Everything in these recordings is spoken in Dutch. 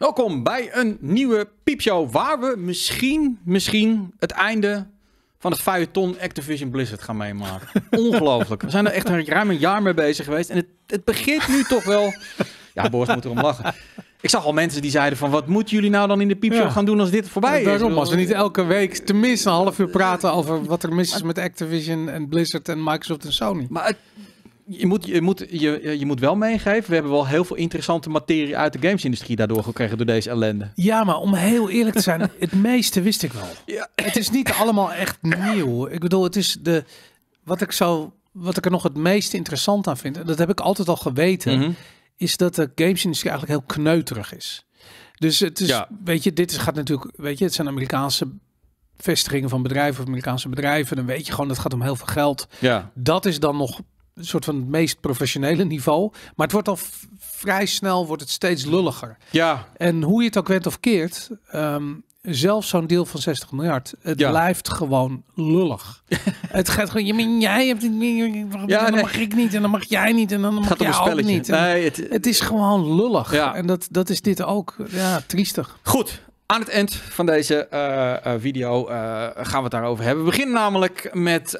Welkom bij een nieuwe piepshow waar we misschien, misschien het einde van het feuilleton Activision Blizzard gaan meemaken. Ongelooflijk. We zijn er echt ruim een jaar mee bezig geweest en het, het begint nu toch wel... Ja, Boris moet erom lachen. Ik zag al mensen die zeiden van, wat moeten jullie nou dan in de piepshow gaan doen als dit voorbij is? Daarom, als we niet eh, elke week tenminste een half uur eh, praten over wat er mis is met Activision en Blizzard en Microsoft en Sony. Maar je moet, je, moet, je, eh, je moet wel meegeven, we hebben wel heel veel interessante materie uit de gamesindustrie daardoor gekregen door deze ellende. Ja, maar om heel eerlijk te zijn, het meeste wist ik wel. Ja. Het is niet allemaal echt nieuw. Ik bedoel, het is de, wat ik zo, wat ik er nog het meest interessant aan vind, en dat heb ik altijd al geweten, mhm. is dat de gamesindustrie eigenlijk heel kneuterig is. Dus het is, weet je, dit gaat natuurlijk, weet je, het zijn Amerikaanse vestigingen van bedrijven of Amerikaanse bedrijven. Dan weet je gewoon, dat gaat om heel veel geld. Ja. Dat is dan nog een soort van het meest professionele niveau. Maar het wordt al vrij snel wordt het steeds lulliger. Ja. En hoe je het ook went of keert, um, zelfs zo'n deel van 60 miljard, het blijft gewoon lullig. het gaat gewoon, je jij hebt het niet, ja, mag ik niet en dan mag jij niet en dan mag jij ook niet. het, het, is gewoon lullig. Ja. En dat, dat is dit ook, ja, triestig. Goed, aan het eind van deze eh, eh, video eh, gaan we het daarover hebben. We beginnen namelijk met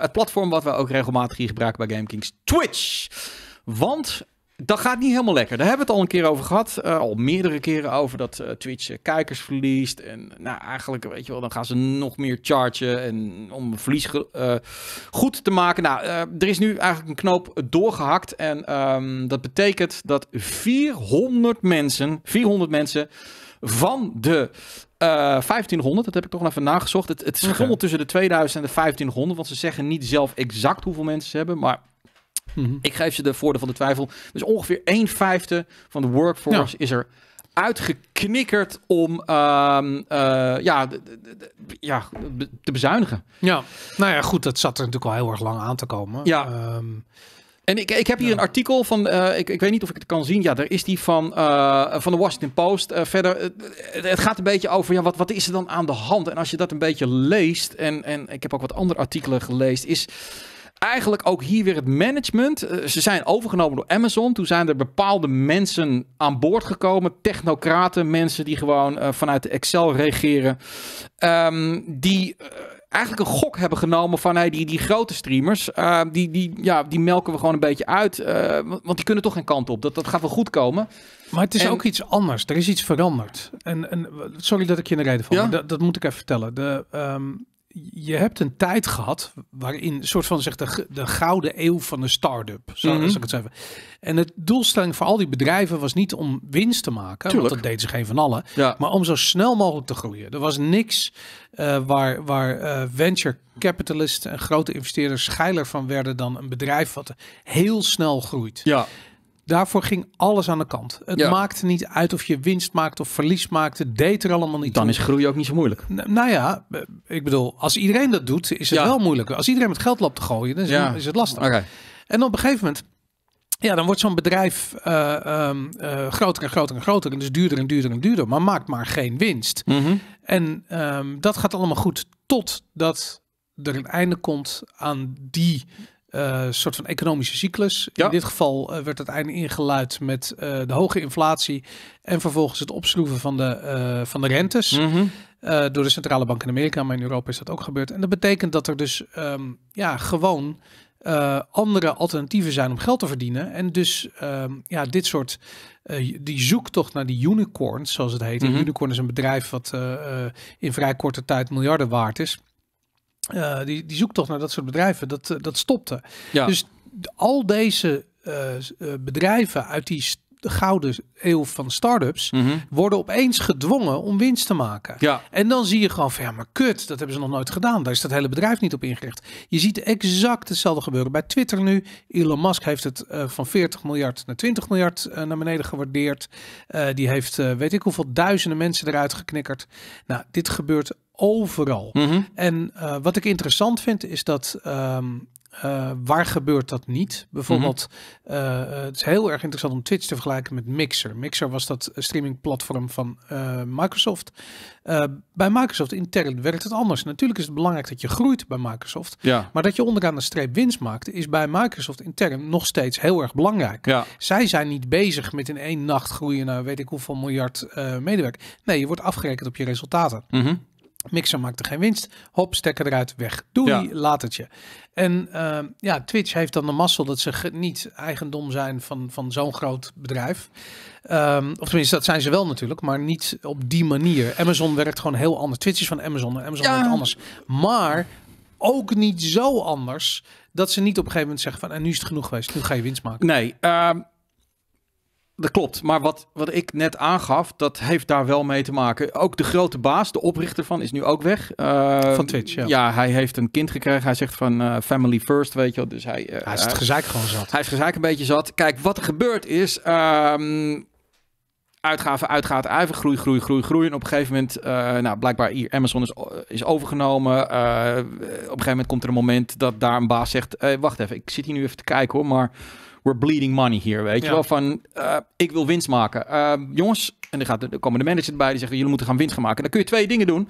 het platform wat we ook regelmatig hier gebruiken bij GameKings, Twitch. Want dat gaat niet helemaal lekker. Daar hebben we het al een keer over gehad. al meerdere keren over dat Twitch kijkers verliest. En nou, eigenlijk, weet je wel, dan gaan ze nog meer chargen. En om verlies goed te maken. Nou, er is nu eigenlijk een knoop doorgehakt. En ehm, dat betekent dat 400 mensen, 400 mensen van de uh, eh, 1500, dat heb ik toch even nagezocht. Het, het tussen de 2000 en de 1500, want ze zeggen niet zelf exact hoeveel mensen ze hebben, maar mhm. ik geef ze de voordeel van de twijfel. Dus ongeveer een vijfde van de workforce is er uitgeknikkerd om ehm, eh, ja, ja, te bezuinigen. Ja, nou ja, goed, dat zat er natuurlijk al heel erg lang aan te komen. Ja. Ehm, en ik, ik heb hier een artikel van, eh, ik, ik weet niet of ik het kan zien. Ja, daar is die van, eh, van de Washington Post. Eh, verder, het, gaat een beetje over, ja, wat, wat is er dan aan de hand? En als je dat een beetje leest, en, en ik heb ook wat andere artikelen gelezen, is eigenlijk ook hier weer het management. ze zijn overgenomen door Amazon. Toen zijn er bepaalde mensen aan boord gekomen. Technocraten, mensen die gewoon vanuit Excel regeren. Ehm, die eigenlijk een gok hebben genomen van hey, die, die grote streamers. Eh, die, die, ja, die melken we gewoon een beetje uit. Eh, want die kunnen toch geen kant op. Dat, dat gaat wel goed komen. Maar het is ook iets anders. Er is iets veranderd. En, en sorry dat ik je in de reden val. Dat, dat, moet ik even vertellen. De, ehm, je hebt een tijd gehad waarin een soort van zegt de, gouden eeuw van de start-up, Zo mhm. ik het zeggen. En het doelstelling voor al die bedrijven was niet om winst te maken, want dat deed ze geen van allen, ja. maar om zo snel mogelijk te groeien. Er was niks eh, waar, waar eh, venture capitalisten en grote investeerders scheiler van werden dan een bedrijf wat heel snel groeit. Ja. Daarvoor ging alles aan de kant. Het maakt maakte niet uit of je winst maakt of verlies maakt. Het deed er allemaal niet Dan is groei ook niet zo moeilijk. nou ja, eh, ik bedoel, als iedereen dat doet, is het wel moeilijk. Als iedereen met geld loopt te gooien, dan is, is het lastig. En op een gegeven moment, ja, dan wordt zo'n bedrijf eh, ehm, eh, groter en groter en groter. En dus duurder en duurder en duurder. Maar maakt maar geen winst. Mhm. En ehm, dat gaat allemaal goed totdat er een einde komt aan die een eh, soort van economische cyclus. In dit geval eh, werd het einde ingeluid met eh, de hoge inflatie en vervolgens het opschroeven van de, van de rentes mhm. door de centrale bank in Amerika, maar in Europa is dat ook gebeurd. En dat betekent dat er dus ehm, ja, gewoon andere alternatieven zijn om geld te verdienen. En dus ehm, ja, dit soort uh, die zoektocht naar die unicorns, zoals het heet. Mm Unicorn is een bedrijf wat in vrij korte tijd miljarden waard is uh, die, die zoektocht naar dat soort bedrijven, dat, eh, dat stopte. Dus al deze eh, bedrijven uit die de gouden eeuw van startups mhm. worden opeens gedwongen om winst te maken. Ja. En dan zie je gewoon van ja, maar kut, dat hebben ze nog nooit gedaan. Daar is dat hele bedrijf niet op ingericht. Je ziet exact hetzelfde gebeuren bij Twitter nu. Elon Musk heeft het eh, van 40 miljard naar 20 miljard eh, naar beneden gewaardeerd. Eh, die heeft weet ik hoeveel duizenden mensen eruit geknikkerd. Nou, dit gebeurt overal. Mhm. En wat ik interessant vind is dat ehm, eh, waar gebeurt dat niet? Bijvoorbeeld, mhm. eh, eh, het is heel erg interessant om Twitch te vergelijken met Mixer. Mixer was dat streamingplatform van Microsoft. bij Microsoft intern werkt het anders. Natuurlijk is het belangrijk dat je groeit bij Microsoft. Ja. Maar dat je onderaan de streep winst maakt, is bij Microsoft intern nog steeds heel erg belangrijk. Ja. Zij zijn niet bezig met in één nacht groeien naar weet ik hoeveel miljard medewerkers. Nee, je wordt afgerekend op je resultaten. Mhm. Mixer maakte geen winst. Hop, stekker eruit, weg. Doei, ja. latertje. En ehm, ja, Twitch heeft dan de mazzel dat ze niet eigendom zijn van, van zo'n groot bedrijf. Um, of tenminste, dat zijn ze wel natuurlijk, maar niet op die manier. Amazon werkt gewoon heel anders. Twitch is van Amazon en Amazon ja. werkt anders. Maar ook niet zo anders dat ze niet op een gegeven moment zeggen van... en nu is het genoeg geweest, nu ga je winst maken. Nee, ehm, dat klopt, maar wat, wat ik net aangaf, dat heeft daar wel mee te maken. Ook de grote baas, de oprichter van, is nu ook weg. Eh, van Twitch, ja. ja. hij heeft een kind gekregen. Hij zegt van eh, family first, weet je wel. Dus hij, eh, hij is het gezeik gewoon zat. Hij is het gezeik een beetje zat. Kijk, wat er gebeurd is... Um, uitgaven, uitgaat, uiven, groei, groei, groei, groei. En op een gegeven moment, nou, blijkbaar hier, Amazon is, is overgenomen. op een gegeven moment komt er een moment dat daar een baas zegt, wacht even, ik zit hier nu even te kijken hoor, maar we're bleeding money hier. Weet je wel, van eh, ik wil winst maken. Ehm, jongens, en dan, gaat de, dan komen de managers erbij die zeggen jullie moeten gaan winst gaan maken. Dan kun je twee dingen doen.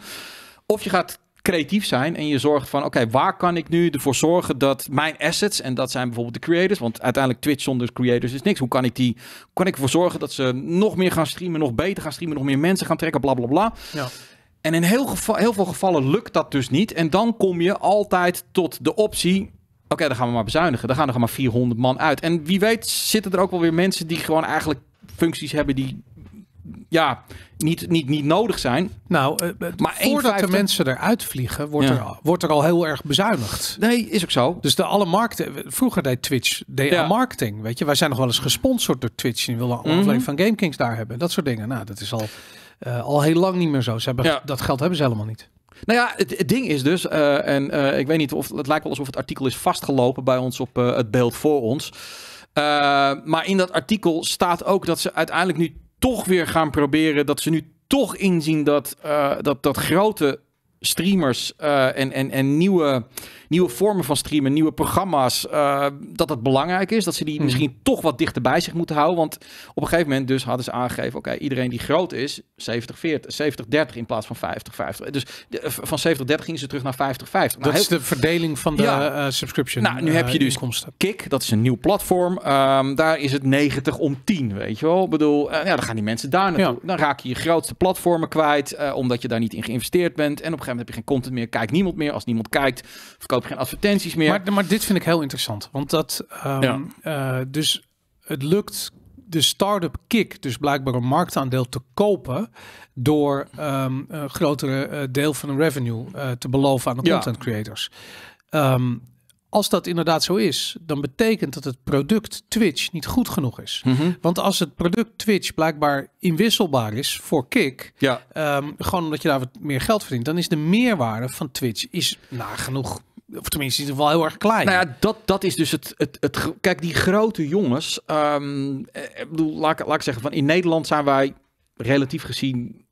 Of je gaat creatief zijn en je zorgt van oké, waar kan ik nu ervoor zorgen dat mijn assets, en dat zijn bijvoorbeeld de creators, want uiteindelijk Twitch zonder creators is niks. Hoe kan ik die, kan ik ervoor zorgen dat ze nog meer gaan streamen, nog beter gaan streamen, nog meer mensen gaan trekken, bla bla bla. Ja. En in heel, heel veel gevallen lukt dat dus niet. En dan kom je altijd tot de optie Oké, dan gaan we maar bezuinigen. Dan gaan er maar 400 man uit. En wie weet zitten er ook wel weer mensen die gewoon eigenlijk functies hebben die ja, niet, niet, niet nodig zijn. Nou, eh, eh, maar voordat de mensen eruit vliegen, wordt, er, wordt er al heel erg bezuinigd. Nee, is ook zo. Dus de alle markten. Vroeger deed Twitch deed marketing. Weet je, wij zijn nog wel eens gesponsord door Twitch. En willen een mhm. aflevering van GameKings daar hebben. Dat soort dingen. Nou, dat is al, eh, al heel lang niet meer zo. Ze hebben, Dat geld hebben ze helemaal niet. Nou ja, het, ding is dus, eh, en eh, ik weet niet of het lijkt wel alsof het artikel is vastgelopen bij ons op eh, het beeld voor ons. maar in dat artikel staat ook dat ze uiteindelijk nu toch weer gaan proberen, dat ze nu toch inzien dat, dat, dat grote streamers en, en, en nieuwe nieuwe vormen van streamen, nieuwe programma's, eh, dat het belangrijk is. Dat ze die hmm. misschien toch wat dichter bij zich moeten houden. Want op een gegeven moment dus hadden ze aangegeven, oké, iedereen die groot is, 70, 40, 70, 30 in plaats van 50, 50. Dus van 70, 30 gingen ze terug naar 50, 50. Nou, dat is de verdeling van de eh, subscription. Nou, nu eh, heb je dus inkomsten. Kik, dat is een nieuw platform. Um, daar is het 90 om 10, weet je wel. Ik bedoel, ja, dan gaan die mensen daar naartoe. Dan raak je je grootste platformen kwijt, omdat je daar niet in geïnvesteerd bent. En op een gegeven moment heb je geen content meer, kijkt niemand meer. Als niemand kijkt, verkoop geen advertenties meer. Maar, maar dit vind ik heel interessant. Want dat, ehm, ja. Eh, dus het lukt de start-up kick, dus blijkbaar een marktaandeel te kopen door ehm, een grotere eh, deel van de revenue eh, te beloven aan de content creators. Ehm, als dat inderdaad zo is, dan betekent dat het product Twitch niet goed genoeg is. Mhm. Want als het product Twitch blijkbaar inwisselbaar is voor Kik, ja. gewoon omdat je daar wat meer geld verdient, dan is de meerwaarde van Twitch is nagenoeg of tenminste, is het wel heel erg klein. Nou ja, dat, dat is dus het, het, het... Kijk, die grote jongens... Ehm, eh, ik bedoel, laat, ik zeggen, van in Nederland zijn wij relatief gezien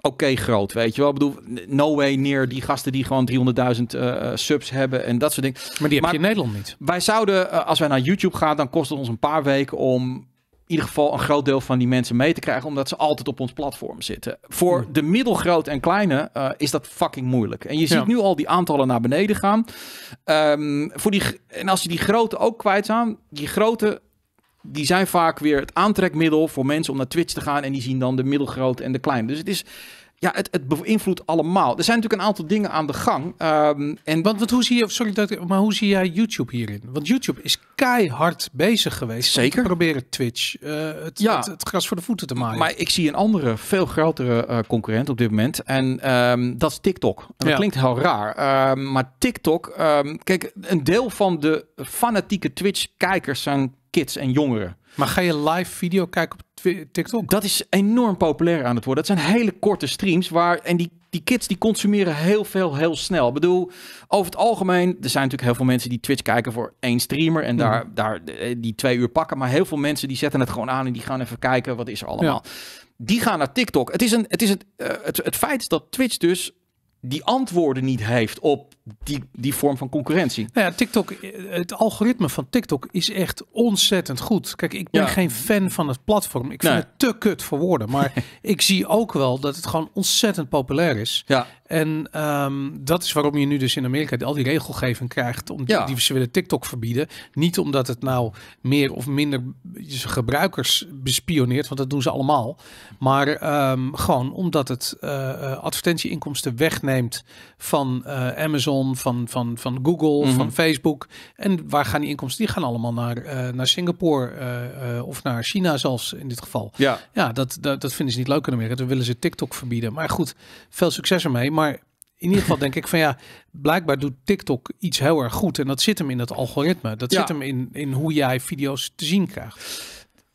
oké groot, weet je wel. Ik bedoel, no way near die gasten die gewoon 300.000 eh, eh, subs hebben en dat soort dingen. Maar die heb je in Nederland niet. Wij zouden, als wij naar YouTube gaan, dan kost het ons een paar weken om in ieder geval een groot deel van die mensen mee te krijgen, omdat ze altijd op ons platform zitten. Voor mm. de middelgroot en kleine eh, is dat fucking moeilijk. En je ziet nu al die aantallen naar beneden gaan. Ehm, voor die, en als je die grote ook kwijt zijn, die grote die zijn vaak weer het aantrekmiddel voor mensen om naar Twitch te gaan. En die zien dan de middelgroot en de klein. Dus het is ja, het, het beïnvloedt allemaal. Er zijn natuurlijk een aantal dingen aan de gang. Um, en want, want hoe zie je, sorry, dat, maar hoe zie jij YouTube hierin? Want YouTube is keihard bezig geweest. Zeker. proberen Twitch eh, het, ja. het, gras voor de voeten te maken. Maar ik zie een andere, veel grotere eh, concurrent op dit moment. En ehm, dat is TikTok. En dat klinkt heel raar. Ehm, maar TikTok, kijk, een deel van de fanatieke Twitch-kijkers zijn kids en jongeren. Maar ga je live video kijken op TikTok? Dat is enorm populair aan het worden. Dat zijn hele korte streams waar. En die, die kids die consumeren heel veel, heel snel. Ik bedoel, over het algemeen. Er zijn natuurlijk heel veel mensen die Twitch kijken voor één streamer. En daar, mhm. daar eh, die twee uur pakken. Maar heel veel mensen die zetten het gewoon aan. En die gaan even kijken wat is er allemaal. Die gaan naar TikTok. Het, is een, het, is het, eh, het, het feit is dat Twitch dus die antwoorden niet heeft op die, die vorm van concurrentie. Nou ja, TikTok, eh, het algoritme van TikTok is echt ontzettend goed. Kijk, ik ben geen fan van het platform. Ik vind het te kut voor woorden. Maar ik zie ook wel dat het gewoon ontzettend populair is. Ja. En ehm, dat is waarom je nu dus in Amerika al die regelgeving krijgt. Om die, ze willen TikTok verbieden. Niet omdat het nou meer of minder gebruikers bespioneert. Want dat doen ze allemaal. Maar ehm, gewoon omdat het eh, eh, advertentieinkomsten wegneemt van Amazon van, van, van Google, van mhm. Facebook. En waar gaan die inkomsten? Die gaan allemaal naar, eh, naar Singapore eh, eh, of naar China zelfs in dit geval. Ja, ja dat, dat, dat vinden ze niet leuk in Amerika. Dan willen ze TikTok verbieden. Maar goed, veel succes ermee. Maar in ieder geval denk ik van ja, blijkbaar doet TikTok iets heel erg goed. En dat zit hem in dat algoritme. Dat zit hem in, in hoe jij video's te zien krijgt.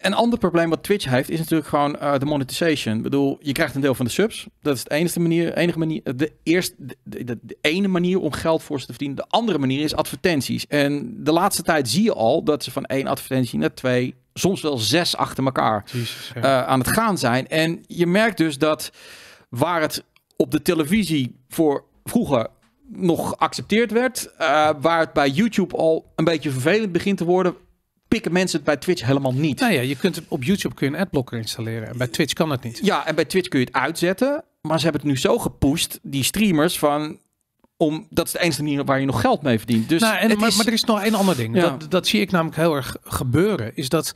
Een ander probleem wat Twitch heeft is natuurlijk gewoon eh, de monetisatie. monetization. Ik bedoel, je krijgt een deel van de subs. Dat is de enige manier, enige manier eh, de, eerste, de, ene manier om geld voor ze te verdienen. De andere manier is advertenties. En de laatste tijd zie je al dat ze van één advertentie naar twee, soms wel zes achter elkaar Jezus, eh, aan het gaan zijn. En je merkt dus dat waar het op de televisie voor vroeger nog geaccepteerd werd, waar het bij YouTube al een beetje vervelend begint te worden, pikken mensen het bij Twitch helemaal niet. Nou ja, je kunt op YouTube kun je een adblocker installeren. En bij Twitch kan het niet. Ja, en bij Twitch kun je het uitzetten. Maar ze hebben het nu zo gepusht, die streamers, van om, dat is de enige manier waar je nog geld mee verdient. Dus nou, en, maar, er is nog één ander ding. Dat, dat, zie ik namelijk heel erg gebeuren. Is dat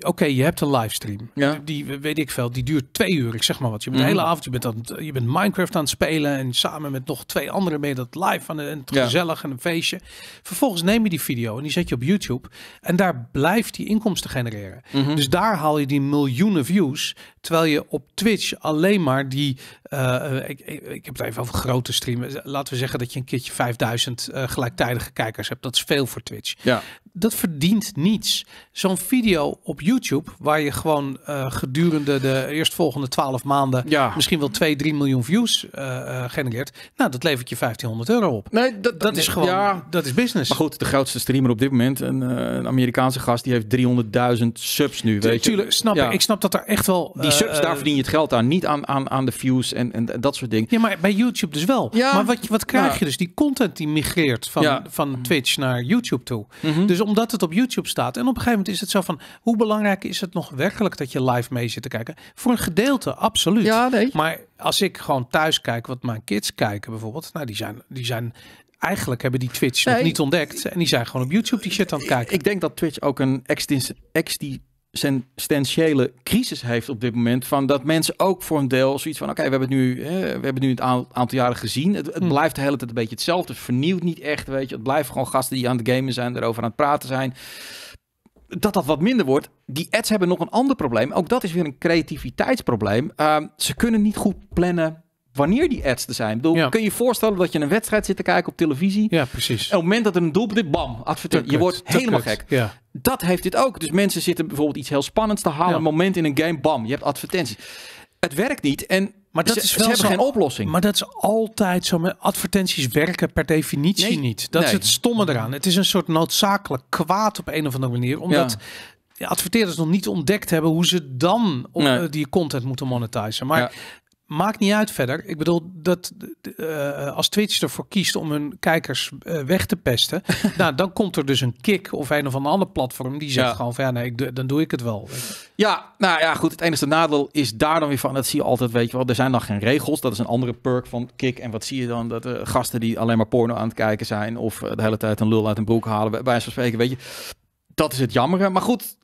Oké, je hebt een livestream. Ja. Die weet ik veel. Die duurt twee uur. Ik zeg maar wat. Je bent de mhm. hele avond. Je bent, aan, je bent Minecraft aan het spelen. En samen met nog twee anderen ben dat live van een gezellig en een feestje. Vervolgens neem je die video en die zet je op YouTube. En daar blijft die inkomsten genereren. Mhm. Dus daar haal je die miljoenen views. Terwijl je op Twitch alleen maar die. Eh, ik, ik, heb het even over grote streamen. Eh, laten we zeggen dat je een keertje 5000 eh, gelijktijdige kijkers hebt. Dat is veel voor Twitch. Ja. Dat verdient niets. Zo'n video op YouTube YouTube, waar je gewoon eh, gedurende de eerstvolgende 12 maanden ja. misschien wel 2, 3 miljoen views eh, eh, genereert. Nou, dat levert je 1500 euro op. Nee, dat, dat is gewoon, ja, dat is business. Maar goed, de grootste streamer op dit moment, een, een Amerikaanse gast, die heeft 300.000 subs nu. Weet Tuurlijk, je? snap ik. Ik snap dat er echt wel... Die subs, daar verdien je het geld aan. Niet aan, aan, aan de views en, en, dat soort dingen. Ja, maar bij YouTube dus wel. Maar wat, wat krijg je dus? Die content die migreert van, van Twitch naar YouTube toe. Mhm. Dus omdat het op YouTube staat. En op een gegeven moment is het zo van, hoe belangrijk belangrijk is het nog werkelijk dat je live mee zit te kijken? Voor een gedeelte, absoluut. Ja, nee. Maar als ik gewoon thuis kijk wat mijn kids kijken bijvoorbeeld, nou die zijn, die zijn eigenlijk hebben die Twitch nog niet ontdekt en die zijn gewoon op YouTube die shit aan het kijken. Ik denk dat Twitch ook een existentiële crisis heeft op dit moment van dat mensen ook voor een deel zoiets van oké we hebben het nu we hebben nu het aantal jaren gezien het, hmm. blijft de hele tijd een beetje hetzelfde het vernieuwt niet echt weet je het blijven gewoon gasten die aan het gamen zijn erover aan het praten zijn dat dat wat minder wordt. Die ads hebben nog een ander probleem. Ook dat is weer een creativiteitsprobleem. Ehm, ze kunnen niet goed plannen wanneer die ads er zijn. Ik bedoel, kun je je voorstellen dat je een wedstrijd zit te kijken op televisie? Ja, precies. En op het moment dat er een doelpunt, bam, advertentie. Je wordt helemaal gek. Ja. Dat heeft dit ook. Dus mensen zitten bijvoorbeeld iets heel spannends te halen. Ja. Een moment in een game, bam, je hebt advertenties het werkt niet. En maar dat ze, is wel geen oplossing. Maar dat is altijd zo. advertenties werken per definitie niet. Dat is het stomme eraan. Het is een soort noodzakelijk kwaad op een of andere manier. Omdat ja. adverteerders nog niet ontdekt hebben hoe ze dan op, eh, die content moeten monetizen. Maar maakt niet uit verder. Ik bedoel, dat, eh, als Twitch ervoor kiest om hun kijkers eh, weg te pesten, nou, dan komt er dus een kick of een of ander platform die zegt gewoon van ja, nee, dan doe ik het wel. Ja, nou ja, goed. Het enige nadeel is daar dan weer van, dat zie je altijd, weet je wel, er zijn dan geen regels. Dat is een andere perk van kick. En wat zie je dan? Dat uh, gasten die alleen maar porno aan het kijken zijn of de hele tijd een lul uit een broek halen, bij wijze van spreken, weet je. Dat is het jammer. Maar goed,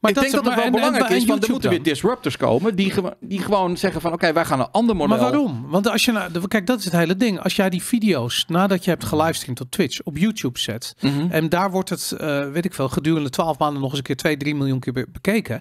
maar ik dat denk dat het wel belangrijk is, want er moeten weer disruptors komen die, die gewoon zeggen van oké, wij gaan een ander model. Maar waarom? Want als je nou, kijk, dat is het hele ding. Als jij die video's nadat je hebt gelivestreamd op Twitch op YouTube zet mhm. en daar wordt het, eh, weet ik veel, gedurende 12 maanden nog eens een keer 2, 3 miljoen keer bekeken.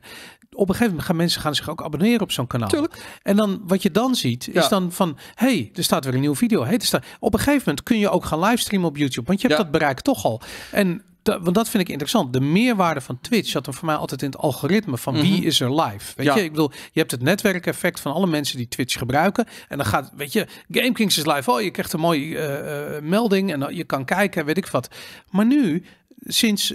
Op een gegeven moment gaan mensen gaan zich ook abonneren op zo'n kanaal. Tuurlijk. En dan wat je dan ziet is dan van hey, er staat weer een nieuwe video. Hey, er staat... Op een gegeven moment kun je ook gaan livestreamen op YouTube, want je hebt dat bereik toch al. En want dat vind ik interessant. De meerwaarde van Twitch zat hem voor mij altijd in het algoritme van wie mhm. is er live. Weet je, ik bedoel, je hebt het netwerkeffect van alle mensen die Twitch gebruiken. En dan gaat, weet je, GameKings is live. Oh, je krijgt een mooie eh, eh, melding en eh, je kan kijken, weet ik wat. Maar nu sinds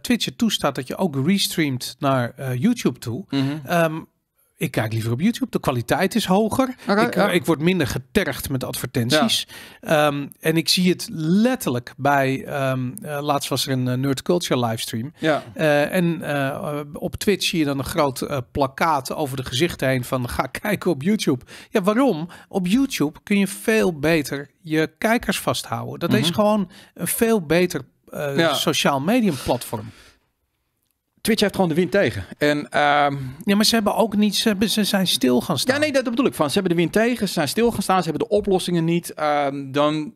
Twitch het toestaat dat je ook restreamt naar YouTube toe, mhm. ehm, ik kijk liever op YouTube. De kwaliteit is hoger. ik, ik, word minder getergd met advertenties. Ehm, en ik zie het letterlijk bij. Ehm, eh, laatst was er een uh, Nerd Culture livestream. Eh, en op Twitch zie je dan een groot plakkaat over de gezichten heen van ga kijken op YouTube. Ja, waarom? Op YouTube kun je veel beter je kijkers vasthouden. Dat is mhm. gewoon een veel beter sociaal medium platform. Twitch heeft gewoon de wind tegen. En, ehm, ja, maar ze hebben ook niet, ze, zijn stil gaan staan. Ja, nee, dat bedoel ik van. Ze hebben de wind tegen, ze zijn stil gaan staan, ze hebben de oplossingen niet. Ehm, dan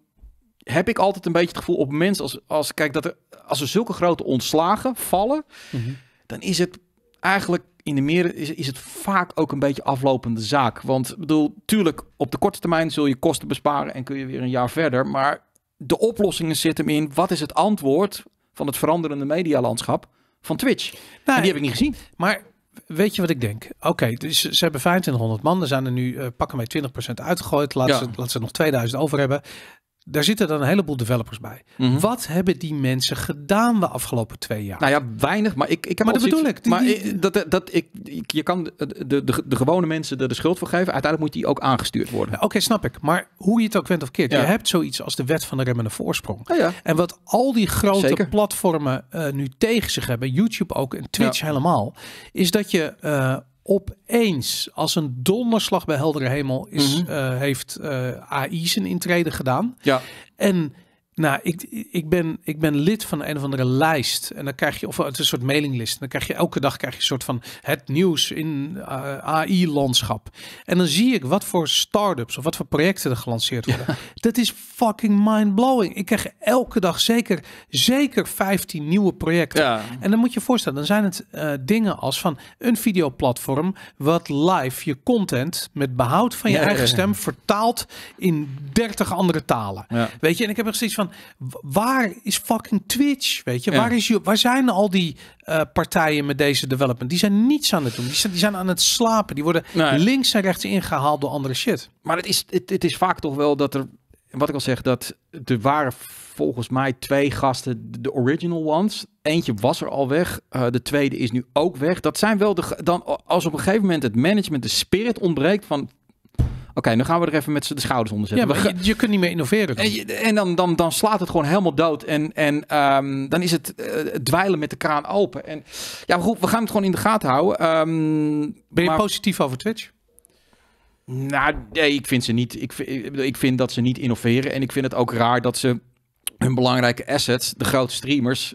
heb ik altijd een beetje het gevoel op mensen als, als kijk, dat er, als er zulke grote ontslagen vallen, mhm. dan is het eigenlijk in de meer is, is het vaak ook een beetje aflopende zaak. Want bedoel, tuurlijk, op de korte termijn zul je kosten besparen en kun je weer een jaar verder. Maar de oplossingen zitten hem in. Wat is het antwoord van het veranderende medialandschap? van Twitch. Nou, die heb ik niet gezien. Maar weet je wat ik denk? Oké, dus ze hebben 2500 man. Er zijn er nu eh, pakken mee 20% uitgegooid. Laat, ze, laat ze nog 2000 over hebben daar zitten dan een heleboel developers bij. Mhm. Wat hebben die mensen gedaan de afgelopen twee jaar? Nou ja, weinig. Maar ik, ik heb maar dat bedoel ik. maar dat, dat, ik, je kan de, de, de gewone mensen er de schuld voor geven. Uiteindelijk moet die ook aangestuurd worden. Oké, snap ik. Maar hoe je het ook went of keert. Je hebt zoiets als de wet van de remmende voorsprong. En wat al die grote platformen eh, nu tegen zich hebben. YouTube ook en Twitch helemaal. Is dat je... Eh, opeens, als een donderslag bij heldere hemel, is, mhm. eh, heeft eh, AI zijn intrede gedaan. Ja. En nou, ik, ik, ben, ik ben lid van een of andere lijst. En dan krijg je, of het is een soort mailinglist. dan krijg je elke dag krijg je een soort van het nieuws in eh, AI-landschap. En dan zie ik wat voor start-ups of wat voor projecten er gelanceerd worden. Dat is fucking mind-blowing. Ik krijg elke dag zeker, zeker 15 nieuwe projecten. En dan moet je je voorstellen, dan zijn het eh, dingen als van een videoplatform wat live je content met behoud van je eigen stem vertaalt in 30 andere talen. Weet je, en ik heb er steeds van waar is fucking Twitch? Weet je, waar, is, waar zijn al die eh, partijen met deze development? Die zijn niets aan het doen. Die zijn, die zijn aan het slapen. Die worden links en rechts ingehaald door andere shit. Maar het is, het, het is vaak toch wel dat er, wat ik al zeg, dat er waren volgens mij twee gasten, de original ones. Eentje was er al weg, eh, de tweede is nu ook weg. Dat zijn wel de, dan als op een gegeven moment het management, de spirit ontbreekt van Oké, nu gaan we er even met z'n de schouders onder zetten. Ja, maar je, je kunt niet meer innoveren. En, en, dan, dan, slaat het gewoon helemaal dood. En, en ehm, dan is het uh, dweilen met de kraan open. En ja, goed, we gaan het gewoon in de gaten houden. Ehm, ben je positief over Twitch? Nou, nee, ik vind ze niet. Ik, ik vind dat ze niet innoveren. En ik vind het ook raar dat ze hun belangrijke assets, de grote streamers,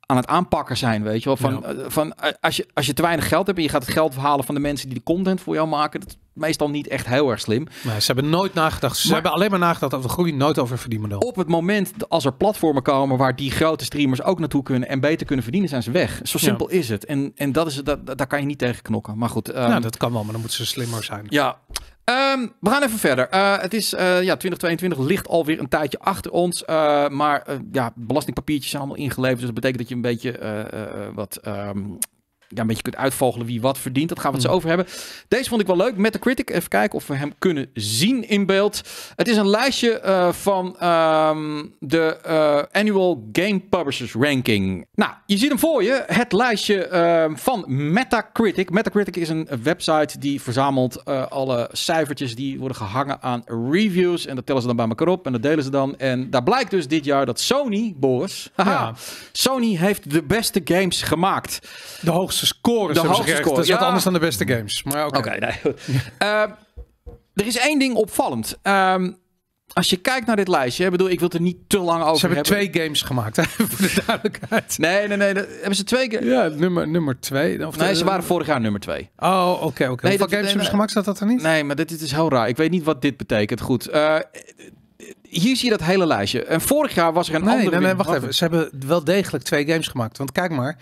aan het aanpakken zijn. Weet je wel, van, eh, van eh, als, je, als je te weinig geld hebt en je gaat het geld halen van de mensen die de content voor jou maken, meestal niet echt heel erg slim. ze hebben nooit nagedacht. Ze hebben alleen maar nagedacht over groei, nooit over verdienmodel. Op het moment als er platformen komen waar die grote streamers ook naartoe kunnen en beter kunnen verdienen, zijn ze weg. Zo simpel is het. En, en dat is, dat, daar kan je niet tegen knokken. Maar goed. nou, dat kan wel, maar dan moeten ze slimmer zijn. Ja. Ehm, we gaan even verder. Eh, het is eh, ja, 2022 ligt alweer een tijdje achter ons. Eh, maar ja, belastingpapiertjes zijn allemaal ingeleverd. Dus dat betekent dat je een beetje wat ehm, ja, een beetje kunt uitvogelen wie wat verdient. Dat gaan we het zo hmm. over hebben. Deze vond ik wel leuk. Met de critic. Even kijken of we hem kunnen zien in beeld. Het is een lijstje eh, van ehm, de eh, Annual Game Publishers Ranking. Nou, je ziet hem voor je. Het lijstje ehm, van Metacritic. Metacritic is een website die verzamelt eh, alle cijfertjes die worden gehangen aan reviews. En dat tellen ze dan bij elkaar op en dat delen ze dan. En daar blijkt dus dit jaar dat Sony, Boris, ja. Sony heeft de beste games gemaakt. De hoogste hoogste scores. De hoogste scores Dat is ja. wat anders dan de beste games. Maar oké. Okay. nee. Eh, er is één ding opvallend. Ehm, als je kijkt naar dit lijstje, bedoel, ik wil het er niet te lang over hebben. Ze hebben, twee games gemaakt, voor de duidelijkheid. Nee, nee, nee. Dat, hebben ze twee keer? Ja, nummer, nummer twee. Of nee, ze waren vorig jaar nummer twee. Oh, oké, oké. Okay. Nee, games hebben ze gemaakt? Zat dat er niet? Nee, maar dit, is heel raar. Ik weet niet wat dit betekent. Goed. Eh, hier zie je dat hele lijstje. En vorig jaar was er een andere... Nee, wacht even. Ze hebben wel degelijk twee games gemaakt. Want kijk maar,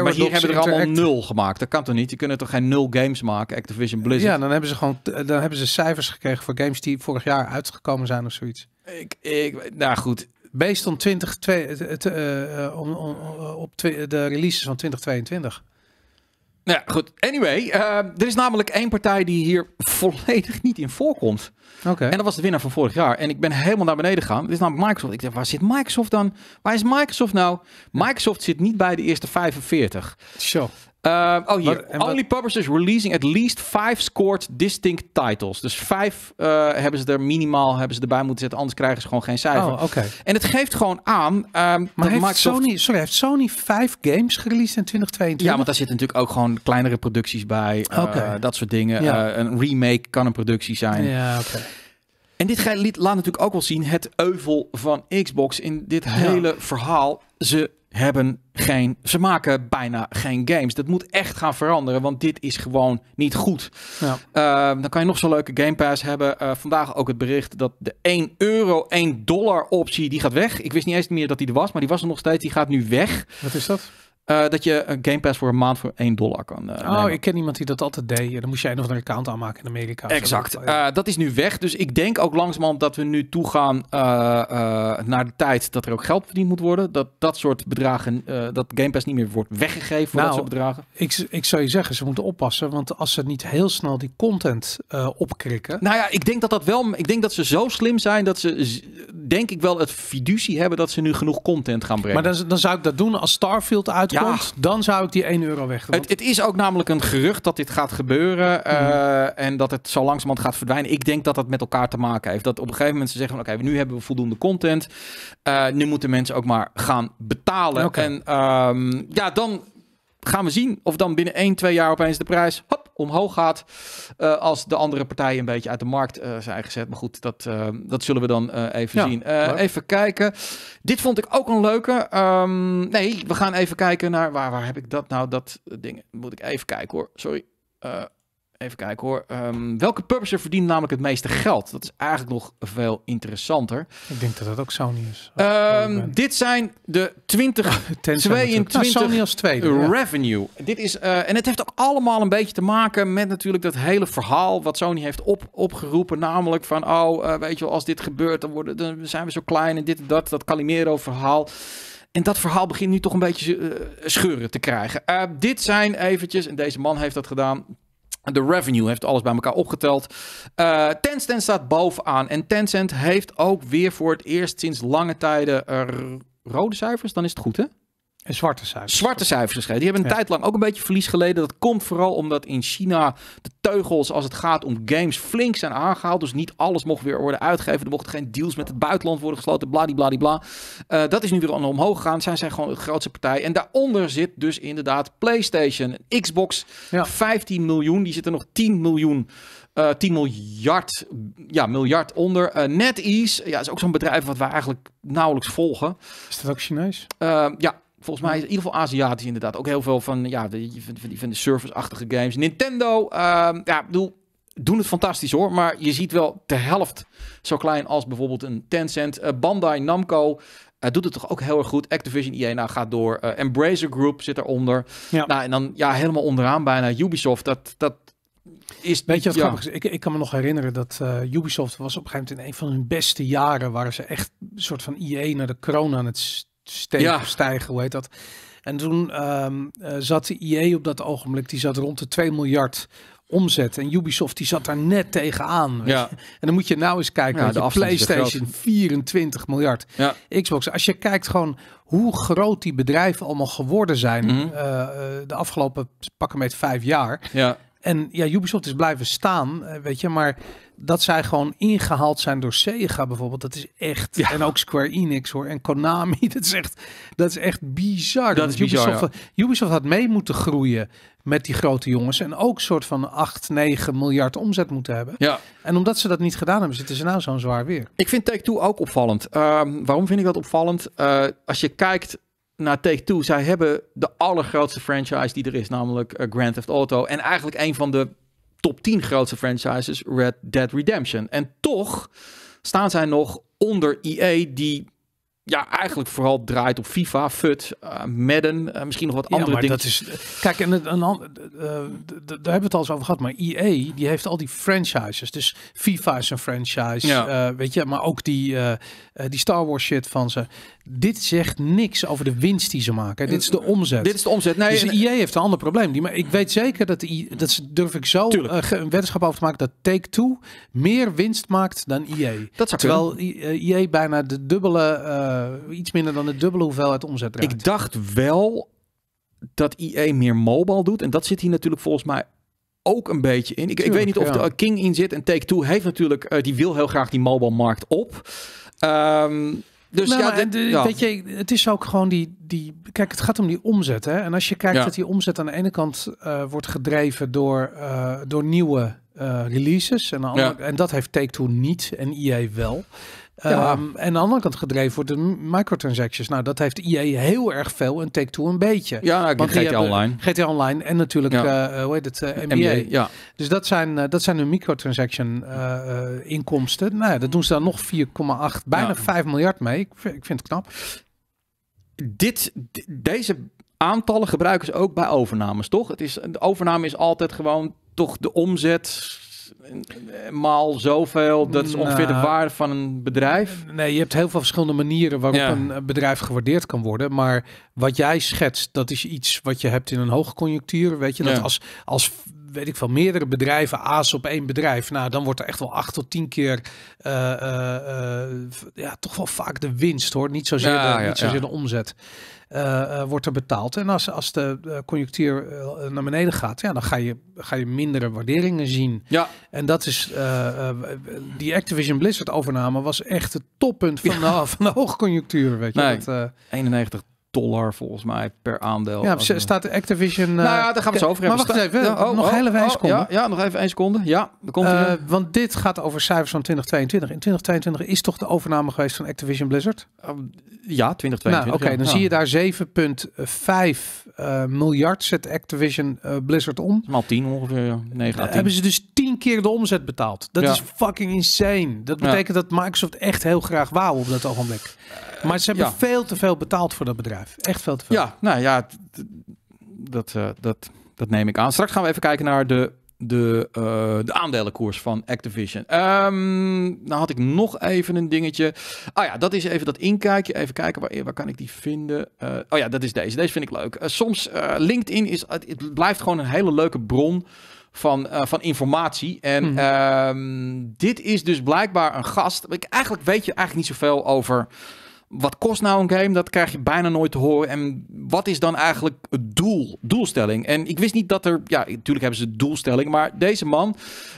maar hier hebben er allemaal nul gemaakt. Dat kan toch niet? Die kunnen toch geen nul games maken? Activision Blizzard. Ja, dan hebben ze gewoon eh, dan hebben ze cijfers gekregen voor games die vorig jaar uitgekomen zijn of zoiets. Ik, ik, nou goed. Based on 20, twee, te, uh, op twee, de releases van 2022. Nou ja, goed. Anyway, eh, er is namelijk één partij die hier volledig niet in voorkomt. En dat was de winnaar van vorig jaar. En ik ben helemaal naar beneden gegaan. Dit is nou Microsoft. Ik dacht, waar zit Microsoft dan? Waar is Microsoft nou? Microsoft zit niet bij de eerste 45. Zo. Eh, oh, hier. Only publishers releasing at least five scored distinct titles. Dus vijf eh, hebben ze er minimaal hebben ze erbij moeten zetten. Anders krijgen ze gewoon geen cijfer. Oh, okay. En het geeft gewoon aan... Ehm, Microsoft... sorry, heeft Sony vijf games gereleased in 2022? Ja, want daar zitten natuurlijk ook gewoon kleinere producties bij. Uh, dat soort dingen. Ja. een remake kan een productie zijn. Ja, en dit liet, laat natuurlijk ook wel zien het euvel van Xbox in dit hele verhaal. Ze hebben geen, ze maken bijna geen games. Dat moet echt gaan veranderen, want dit is gewoon niet goed. Ja. Ehm, dan kan je nog zo'n leuke Game Pass hebben. Eh, vandaag ook het bericht dat de 1 euro, 1 dollar optie, die gaat weg. Ik wist niet eens meer dat die er was, maar die was er nog steeds. Die gaat nu weg. Wat is dat? Eh, dat je een Game Pass voor een maand voor 1 dollar kan. Uh, oh, ik ken iemand die dat altijd deed. Dan moest jij nog een account aanmaken in Amerika. Exact. Dat, oh, eh, dat is nu weg. Dus ik denk ook langzamerhand dat we nu toegaan naar de tijd dat er ook geld verdiend moet worden. Dat dat soort bedragen, dat Game Pass niet meer wordt weggegeven voor nou, dat soort bedragen. Ik, ik zou je zeggen, ze moeten oppassen. Want als ze niet heel snel die content opkrikken. Nou ja, ik denk dat dat wel. Ik denk dat ze zo slim zijn dat ze, denk ik wel, het fiducie hebben dat ze nu genoeg content gaan brengen. Maar dan, dan zou ik dat doen als Starfield uit ja. dan zou ik die 1 euro weg. Het, het, is ook namelijk een gerucht dat dit gaat gebeuren mhm. eh, en dat het zo langzamerhand gaat verdwijnen. Ik denk dat dat met elkaar te maken heeft. Dat op een gegeven moment ze zeggen van oké, nu hebben we voldoende content. Eh, nu moeten mensen ook maar gaan betalen. En ehm, ja, dan gaan we zien of dan binnen 1, 2 jaar opeens de prijs... Hop, omhoog gaat. Eh, als de andere partijen een beetje uit de markt eh, zijn gezet. Maar goed, dat, eh, dat zullen we dan even zien. even kijken. Dit vond ik ook een leuke. Ehm, nee, we gaan even kijken naar. Waar, waar heb ik dat nou? Dat ding. Moet ik even kijken hoor. Sorry even kijken hoor. Ehm, welke publisher verdient namelijk het meeste geld? Dat is eigenlijk nog veel interessanter. Ik denk dat dat ook Sony is. Ehm, oh, dit zijn de 20, 22 nou, tweede, revenue. Dit is, eh, en het heeft ook allemaal een beetje te maken met natuurlijk dat hele verhaal wat Sony heeft op, opgeroepen. Namelijk van, oh, eh, weet je wel, als dit gebeurt, dan, worden, dan zijn we zo klein en dit en dat. Dat Calimero-verhaal. En dat verhaal begint nu toch een beetje eh, scheuren te krijgen. dit zijn eventjes, en deze man heeft dat gedaan, de revenue heeft alles bij elkaar opgeteld. Eh, Tencent staat bovenaan. En Tencent heeft ook weer voor het eerst sinds lange tijden eh, rode cijfers. Dan is het goed, hè? zwarte cijfers. Zwarte cijfers geschreven. Die hebben een tijd lang ook een beetje verlies geleden. Dat komt vooral omdat in China de teugels als het gaat om games flink zijn aangehaald. Dus niet alles mocht weer worden uitgegeven. Er mochten geen deals met het buitenland worden gesloten. Bladibladibla. Uh, eh, dat is nu weer omhoog gegaan. Zijn zij gewoon de grootste partij. En daaronder zit dus inderdaad PlayStation. Xbox ja. 15 miljoen. Die zitten nog 10 miljoen. Uh, eh, 10 miljard, ja, miljard onder. Uh, NetEase ja, is ook zo'n bedrijf wat we eigenlijk nauwelijks volgen. Is dat ook Chinees? ja, Volgens mij is in ieder geval Aziatisch inderdaad. Ook heel veel van, ja, de, van, die, van de service-achtige games. Nintendo, ehm, ja, doe, doen het fantastisch hoor. Maar je ziet wel de helft zo klein als bijvoorbeeld een Tencent. Eh, Bandai Namco uh, doet het toch ook heel erg goed. Activision IE nou gaat door. Uh, Embracer Group zit eronder. Ja. Nou, en dan ja, helemaal onderaan bijna Ubisoft. Dat, dat is... Weet je wat grappig is? Ik, ik kan me nog herinneren dat Ubisoft was op een gegeven moment in een van hun beste jaren... waren ze echt een soort van IE naar de kroon aan het steeg, stijgen, hoe heet dat? En toen ehm, eh, zat de IE op dat ogenblik, die zat rond de 2 miljard omzet. En Ubisoft die zat daar net tegenaan. Ja. En dan moet je nou eens kijken naar de PlayStation 24 miljard. Ja. Xbox, als je kijkt gewoon hoe groot die bedrijven allemaal geworden zijn mhm. eh, eh, de afgelopen pak met vijf jaar. Ja. En ja, Ubisoft is blijven staan, weet je, maar dat zij gewoon ingehaald zijn door Sega bijvoorbeeld. Dat is echt. En ook Square Enix hoor. En Konami. Dat is echt, dat is echt bizar. Dat is bizar, Ubisoft, Ubisoft had mee moeten groeien met die grote jongens. En ook soort van 8, 9 miljard omzet moeten hebben. Ja. En omdat ze dat niet gedaan hebben, zitten ze nou zo'n zwaar weer. Ik vind Take-Two ook opvallend. Ehm, waarom vind ik dat opvallend? Eh, als je kijkt naar Take-Two. Zij hebben de allergrootste franchise die er is, namelijk eh, Grand Theft Auto. En eigenlijk een van de top 10 grootste franchises Red Dead Redemption. En toch staan zij nog onder EA, die ja, eigenlijk vooral draait op FIFA, FUT, eh, Madden, eh, misschien nog wat andere dingen. Dat is, kijk, en, een ander, eh, daar hebben we het al eens over gehad, maar EA die heeft al die franchises. Dus FIFA is een franchise, weet je, maar ook die, die Star Wars shit van ze. Dit zegt niks over de winst die ze maken. Dit is de omzet. Dit is de omzet. Nee, dus EA e heeft een ander probleem. maar ik weet zeker dat, e dat durf ik zo een wetenschap over te maken dat Take-Two meer winst maakt dan EA. Dat zou Terwijl IA e- bijna de dubbele eh, iets minder dan de dubbele hoeveelheid omzet Ik dacht wel dat IE meer mobile doet. En dat zit hier natuurlijk volgens mij ook een beetje in. Ik, ik weet niet of eh, King in zit. En Take-Two heeft natuurlijk... Eh, die wil heel graag die mobile markt op. Ehm, dus nou, ja, maar, ja, Weet je, het is ook gewoon die, die... Kijk, het gaat om die omzet. Hè? En als je kijkt dat die omzet aan de ene kant wordt gedreven door, door nieuwe releases. En, andere, en dat heeft Take-Two niet en EA wel. Ehm, en aan de andere kant gedreven wordt de microtransactions. Nou, dat heeft EA heel erg veel en Take-Two een beetje. Ja, nou, ik Want GTA Online. GTA Online en natuurlijk, eh, hoe heet het, uh, ja. Dus dat zijn, uh, dat zijn hun microtransaction inkomsten. Nou, dat doen ze dan nog 4,8, bijna 5 miljard mee. Ik, ik vind het knap. Dit, deze aantallen gebruiken ze ook bij overnames, toch? Het is, de overname is altijd gewoon toch de omzet maal zoveel. Dat is ongeveer de nou. waarde van een bedrijf. Nee, je hebt heel veel verschillende manieren waarop een eh, bedrijf gewaardeerd kan worden. Maar wat jij schetst, dat is iets wat je hebt in een hoge conjunctuur, Weet je, dat als, als weet ik van meerdere bedrijven, aas op één bedrijf. Nou, dan wordt er echt wel acht tot tien keer, eh, eh, eh, ja, toch wel vaak de winst hoor. Niet zozeer, de, niet zozeer de omzet. wordt er betaald. En als, als de conjunctuur naar beneden gaat, ja, dan ga je, ga je mindere waarderingen zien. Ja. En dat is, die Activision Blizzard overname was echt het toppunt van, de, van de hoogconjunctuur. Weet je? dat, 91 dollar volgens mij per aandeel. Ja, eh, staat Activision... Uh... nou ja, eh, daar gaan we het over hebben. Maar wacht even, oh, nog oh, oh hele oh, Ja, ja, nog even één seconde. Ja, dan komt eh, Want dit gaat over cijfers van 2022. In 2022 is toch de overname geweest van Activision Blizzard? Ehm, ja, 2022. Nou, oké, dan zie je daar 7,5 miljard zet Activision Blizzard om. Maal 10 ongeveer, ja. 9 10. hebben ze dus 10 keer de omzet betaald. Dat is fucking insane. Dat betekent dat Microsoft echt heel graag wou op dat ogenblik maar ze hebben veel te veel betaald voor dat bedrijf. Echt veel te veel. Ja, nou ja, dat, eh, dat, dat neem ik aan. Straks gaan we even kijken naar de, de, eh, de aandelenkoers van Activision. Um, nou had ik nog even een dingetje. Ah ja, dat is even dat inkijkje. Even kijken, waar, waar kan ik die vinden? Uh, oh ja, dat is deze. Deze vind ik leuk. soms, LinkedIn is, het blijft gewoon een hele leuke bron van, van informatie. En mhm. ehm, dit is dus blijkbaar een gast. Ik, eigenlijk weet je eigenlijk niet zoveel over wat kost nou een game? Dat krijg je bijna nooit te horen. En wat is dan eigenlijk het doel, doelstelling? En ik wist niet dat er, ja, natuurlijk hebben ze doelstelling, maar deze man,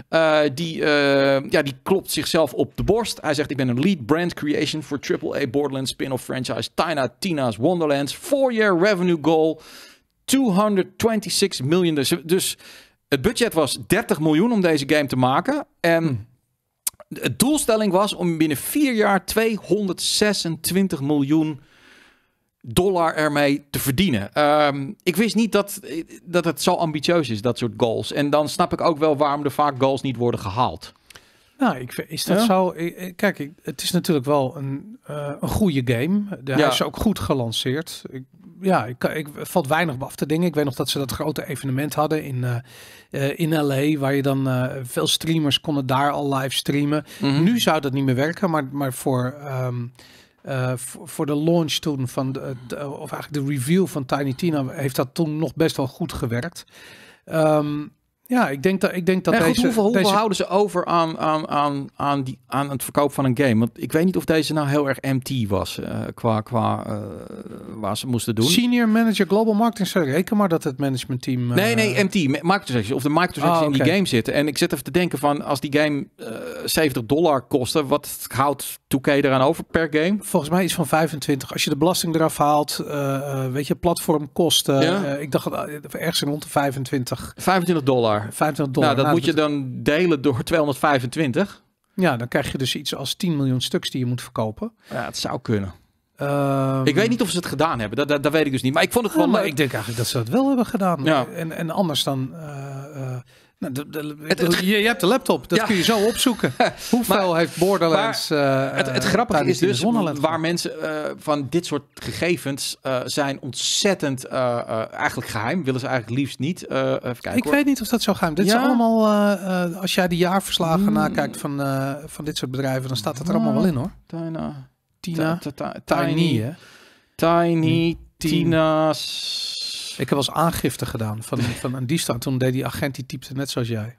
eh, die, eh, ja, die klopt zichzelf op de borst. Hij zegt: Ik ben een lead brand creation voor AAA Borderlands spin-off franchise Tina Tina's Wonderlands. Four-year revenue goal 226 miljoen. Dus, dus het budget was 30 miljoen om deze game te maken. En hm de doelstelling was om binnen vier jaar 226 miljoen dollar ermee te verdienen. Ehm, ik wist niet dat, dat het zo ambitieus is, dat soort goals. En dan snap ik ook wel waarom er vaak goals niet worden gehaald. Nou, ik vind, is dat ja? zo? Kijk, het is natuurlijk wel een, eh, een goede game. De, ja. is ook goed gelanceerd. Ik, ja, ik, ik valt weinig af te dingen. Ik weet nog dat ze dat grote evenement hadden in, eh, eh, in LA, waar je dan veel streamers konden daar al live streamen. Mhm. Nu zou dat niet meer werken, maar, maar voor. Ehm, voor de launch toen van de, of eigenlijk de review van Tiny Tina heeft dat toen nog best wel goed gewerkt. Ehm, ja, ik denk dat, ik denk dat deze, hoeveel, deze... houden ze over aan, aan, aan, aan, die, aan het verkoop van een game? Want ik weet niet of deze nou heel erg MT was eh, qua, qua uh, waar ze moesten doen. Senior Manager Global Marketing, sorry, reken maar dat het managementteam... Eh, nee, nee, MT, marketing of de marketing oh, ah, in die game zitten. En ik zit even te denken van, als die game 70 dollar kostte, wat houdt 2K eraan over per game? Volgens mij iets van 25. Als je de belasting eraf haalt, weet je, platformkosten, ja? ik dacht ergens rond de 25. 25 dollar. 50 dollar. Nou, dat nou, moet je dan delen door 225. Ja, dan krijg je dus iets als 10 miljoen stuks die je moet verkopen. Ja, het zou kunnen. Ehm, ik weet niet of ze het gedaan hebben. Dat, dat, weet ik dus niet. Maar ik vond het gewoon. ik denk eigenlijk dat ze dat wel hebben gedaan. Ja. En, en anders dan. Eh, eh, nou, je, hebt de laptop, dat kun je zo opzoeken. Hoeveel heeft Borderlands... Eh, het, grappige is dus waar mensen eh, van dit soort gegevens eh, zijn ontzettend eigenlijk geheim. Willen ze eigenlijk liefst niet. even kijken, Ik weet niet of dat zo geheim Dit ja. is allemaal, als jij de jaarverslagen mm. nakijkt van, van dit soort bedrijven, dan staat dat er allemaal wel in hoor. Tina. Tina. Tiny, Tiny, Tina's... Ik heb als aangifte gedaan van, van een diefstal. Toen deed die agent, die typte net zoals jij.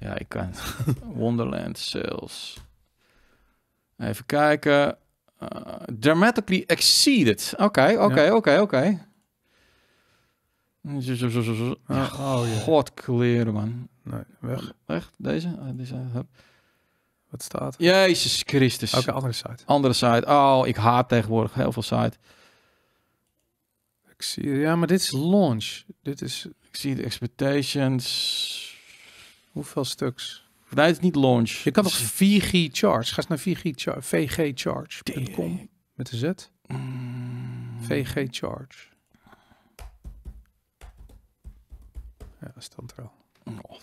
Ja, ik kan. Wonderland sales. Even kijken. Eh, dramatically exceeded. Oké, oké, oké, oké. Ah, oh, God, kleren, man. Nee, weg. Weg, deze? Ah, deze hup. Wat staat? Jezus Christus. Oké, andere site. Andere site. Oh, ik haat tegenwoordig heel veel site zie, ja, maar dit is launch. Dit is, ik zie de expectations. Hoeveel stuks? Nee, het is niet launch. Je kan nog 4G Charge. Ga eens naar 4G Charge. VGCharge.com met de Z. Mm. VG Charge. Ja, dat stond er al. Oh.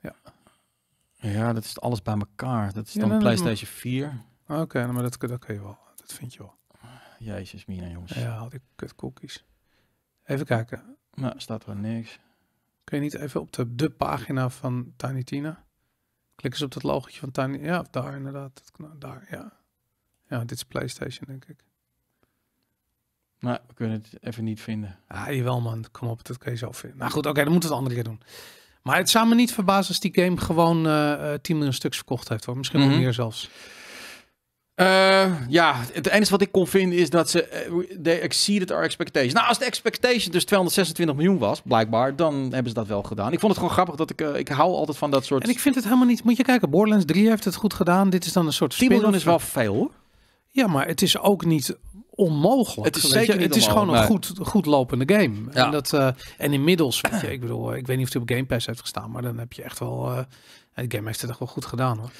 Ja. Ja, dat is alles bij elkaar. Dat is dan PlayStation 4. Ah, oké, nou, maar dat, dat kun je wel dat vind je wel. Jezus, Mina, jongens. Ja, ik die Even kijken. Nou, staat er niks. Kun je niet even op de, de pagina van Tiny Tina? Klik eens op dat logotje van Tiny. Ja, daar inderdaad. Daar, ja. Ja, dit is PlayStation, denk ik. Maar nou, we kunnen het even niet vinden. Ah, jawel man, kom op, dat kun je zo vinden. Nou goed, oké, dan moeten we het andere keer doen. Maar het zou me niet verbazen als die game gewoon uh, eh, 10 eh, miljoen stuks verkocht heeft. Hoor. Misschien nog mhm. meer zelfs. Eh, ja, het enige wat ik kon vinden is dat ze. Eh, exceeded our expectations. Nou, als de expectation dus 226 miljoen was, blijkbaar, dan hebben ze dat wel gedaan. Ik vond het gewoon grappig dat ik. Eh, ik hou altijd van dat soort. En ik vind het helemaal niet. Moet je kijken, Borderlands 3 heeft het goed gedaan. Dit is dan een soort. 10 is wel veel hoor. Ja, maar het is ook niet onmogelijk. Het is zeker Het is gewoon een goed, goed lopende game. Ja. En, dat, en inmiddels, weet je, ik bedoel, ik weet niet of het op Game Pass heeft gestaan, maar dan heb je echt wel. Uh, het game heeft het echt wel goed gedaan hoor.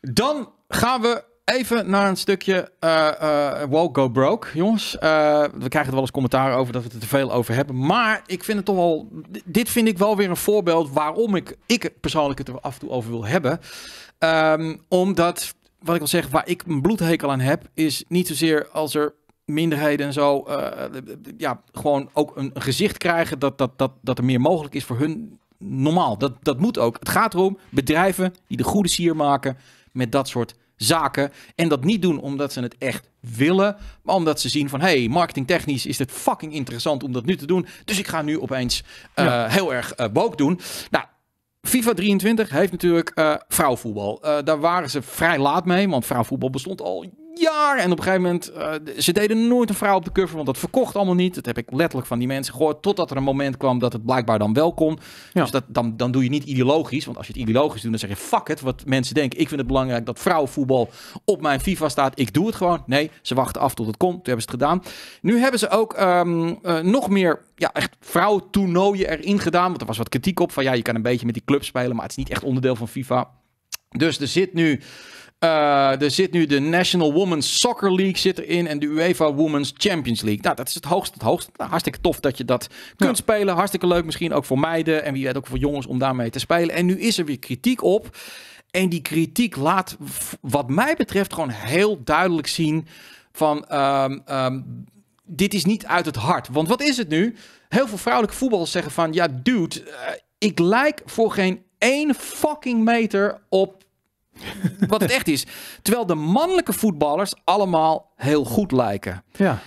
Dan gaan we Even naar een stukje uh, woke go broke, jongens. Eh, we krijgen er wel eens commentaar over dat we het er te veel over hebben. Maar ik vind het toch wel. Dit vind ik wel weer een voorbeeld waarom ik, ik persoonlijk het er af en toe over wil hebben. Ehm, omdat, wat ik al zeg, waar ik een bloedhekel aan heb, is niet zozeer als er minderheden en zo ja, gewoon ook een gezicht krijgen dat, dat, dat, dat er meer mogelijk is voor hun. Normaal, dat, dat moet ook. Het gaat erom bedrijven die de goede sier maken met dat soort zaken. En dat niet doen omdat ze het echt willen, maar omdat ze zien van... hey, marketingtechnisch is het fucking interessant om dat nu te doen. Dus ik ga nu opeens uh, heel erg uh, doen. Nou, FIFA 23 heeft natuurlijk uh, eh, vrouwvoetbal. daar waren ze vrij laat mee, want vrouwvoetbal bestond al jaar. En op een gegeven moment, eh, ze deden nooit een vrouw op de cover, want dat verkocht allemaal niet. Dat heb ik letterlijk van die mensen gehoord. Totdat er een moment kwam dat het blijkbaar dan wel kon. Dus dat, dan, dan doe je niet ideologisch. Want als je het ideologisch doet, dan zeg je fuck het. Wat mensen denken, ik vind het belangrijk dat vrouwenvoetbal op mijn FIFA staat. Ik doe het gewoon. Nee, ze wachten af tot het komt. Toen hebben ze het gedaan. Nu hebben ze ook ehm, eh, nog meer ja, echt vrouwentoernooien erin gedaan. Want er was wat kritiek op van ja, je kan een beetje met die club spelen, maar het is niet echt onderdeel van FIFA. Dus er zit nu eh, er zit nu de National Women's Soccer League zit erin en de UEFA Women's Champions League. Nou, dat is het hoogste. Het hoogste. Nou, hartstikke tof dat je dat kunt spelen. Hartstikke leuk misschien ook voor meiden en wie weet ook voor jongens om daarmee te spelen. En nu is er weer kritiek op. En die kritiek laat, wat mij betreft, gewoon heel duidelijk zien van ehm, ehm, dit is niet uit het hart. Want wat is het nu? Heel veel vrouwelijke voetballers zeggen van ja, dude, eh, ik lijk voor geen één fucking meter op wat het echt is. Terwijl de mannelijke voetballers allemaal heel goed lijken. Ja.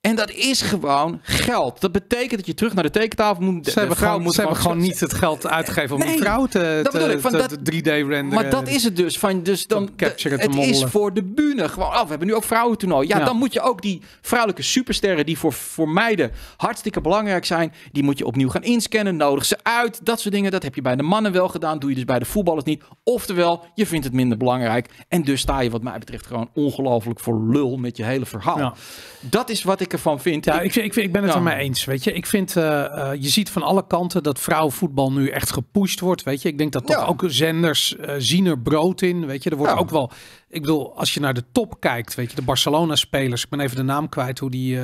En dat is gewoon geld. Dat betekent dat je terug naar de tekentafel moet. De, ze hebben, gewoon, niet het geld uitgegeven om nee, vrouw te, dat bedoel ik, van dat, 3D renderen. Maar dat is het dus. Van, dus dan, de, het is voor de bühne. Gewoon, oh, we hebben nu ook vrouwentoernooi. Ja, ja, dan moet je ook die vrouwelijke supersterren die voor, voor meiden hartstikke belangrijk zijn. Die moet je opnieuw gaan inscannen. Nodig ze uit. Dat soort dingen. Dat heb je bij de mannen wel gedaan. Doe je dus bij de voetballers niet. Oftewel, je vindt het minder belangrijk. En dus sta je wat mij betreft gewoon ongelooflijk voor lul met je hele verhaal. Dat is wat ik ik vind. Ja, ik, ik, ik ben het er mee eens. Weet je, ik vind, eh, eh, je ziet van alle kanten dat vrouwenvoetbal nu echt gepusht wordt. Weet je, ik denk dat toch ook zenders eh, zien er brood in. Weet je, er wordt ook wel. Ik bedoel, als je naar de top kijkt, weet je, de Barcelona-spelers. Ik ben even de naam kwijt hoe die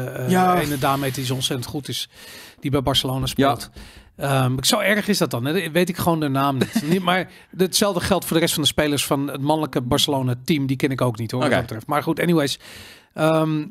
ene dame heet die zo ontzettend goed is, die bij Barcelona speelt. Um, zo erg is dat dan. Weet ik gewoon de naam niet. niet. Maar hetzelfde geldt voor de rest van de spelers van het mannelijke Barcelona-team. Die ken ik ook niet hoor. Okay. Wat dat betreft. Maar goed, anyways. Ehm,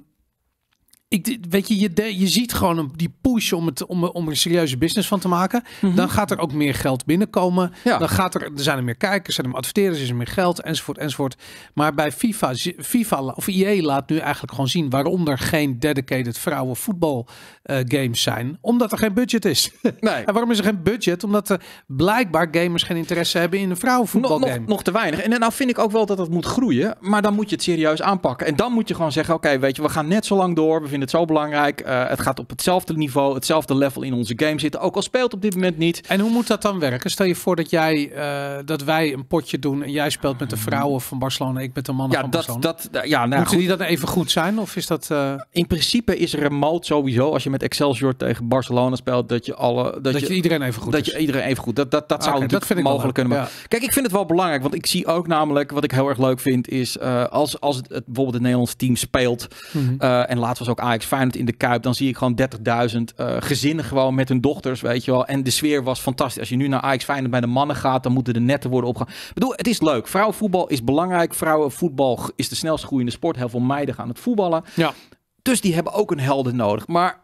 ik, weet je, je, je ziet gewoon die push om, het, om, er een serieuze business van te maken. Mhm. Dan gaat er ook meer geld binnenkomen. Ja. Dan gaat er, er zijn er meer kijkers, zijn er meer adverteerders, is er meer geld, enzovoort, enzovoort. Maar bij FIFA, FIFA of IE laat nu eigenlijk gewoon zien waarom er geen dedicated vrouwen voetbal eh, games zijn. Omdat er geen budget is. Nee. en waarom is er geen budget? Omdat er blijkbaar gamers geen interesse hebben in een vrouwenvoetbalgame. Nog, nog, nog, te weinig. En nou vind ik ook wel dat het moet groeien. Maar dan moet je het serieus aanpakken. En dan moet je gewoon zeggen, oké, weet je, we gaan net zo lang door. We vinden het zo belangrijk. Eh, het gaat op hetzelfde niveau, hetzelfde level in onze game zitten. Ook al speelt op dit moment niet. En hoe moet dat dan werken? Stel je voor dat, jij, eh, dat wij een potje doen en jij speelt met de vrouwen van Barcelona, ik met de mannen van dat, Barcelona. Dat, ja, nou, Moeten die dan even goed zijn? Of is dat, eh, In principe is remote sowieso, als je met Excelsior tegen Barcelona speelt, dat je, alle, dat, je, iedereen even goed Dat je iedereen even goed. Dat, dat, dat zou natuurlijk mogelijk kunnen Kijk, ik vind het wel belangrijk, want ik zie ook namelijk, wat ik heel erg leuk vind, is als, als het, bijvoorbeeld het Nederlands team speelt, mm en laatst was ook Ajax Feyenoord in de Kuip, dan zie ik gewoon 30.000 uh, eh, gezinnen gewoon met hun dochters, weet je wel. En de sfeer was fantastisch. Als je nu naar Ajax Feyenoord bij de mannen gaat, dan moeten de netten worden opgegaan. Ik bedoel, het is leuk. Vrouwenvoetbal is belangrijk. Vrouwenvoetbal is de snelst groeiende sport. Heel veel meiden gaan het voetballen. Ja. Dus die hebben ook een helden nodig. Maar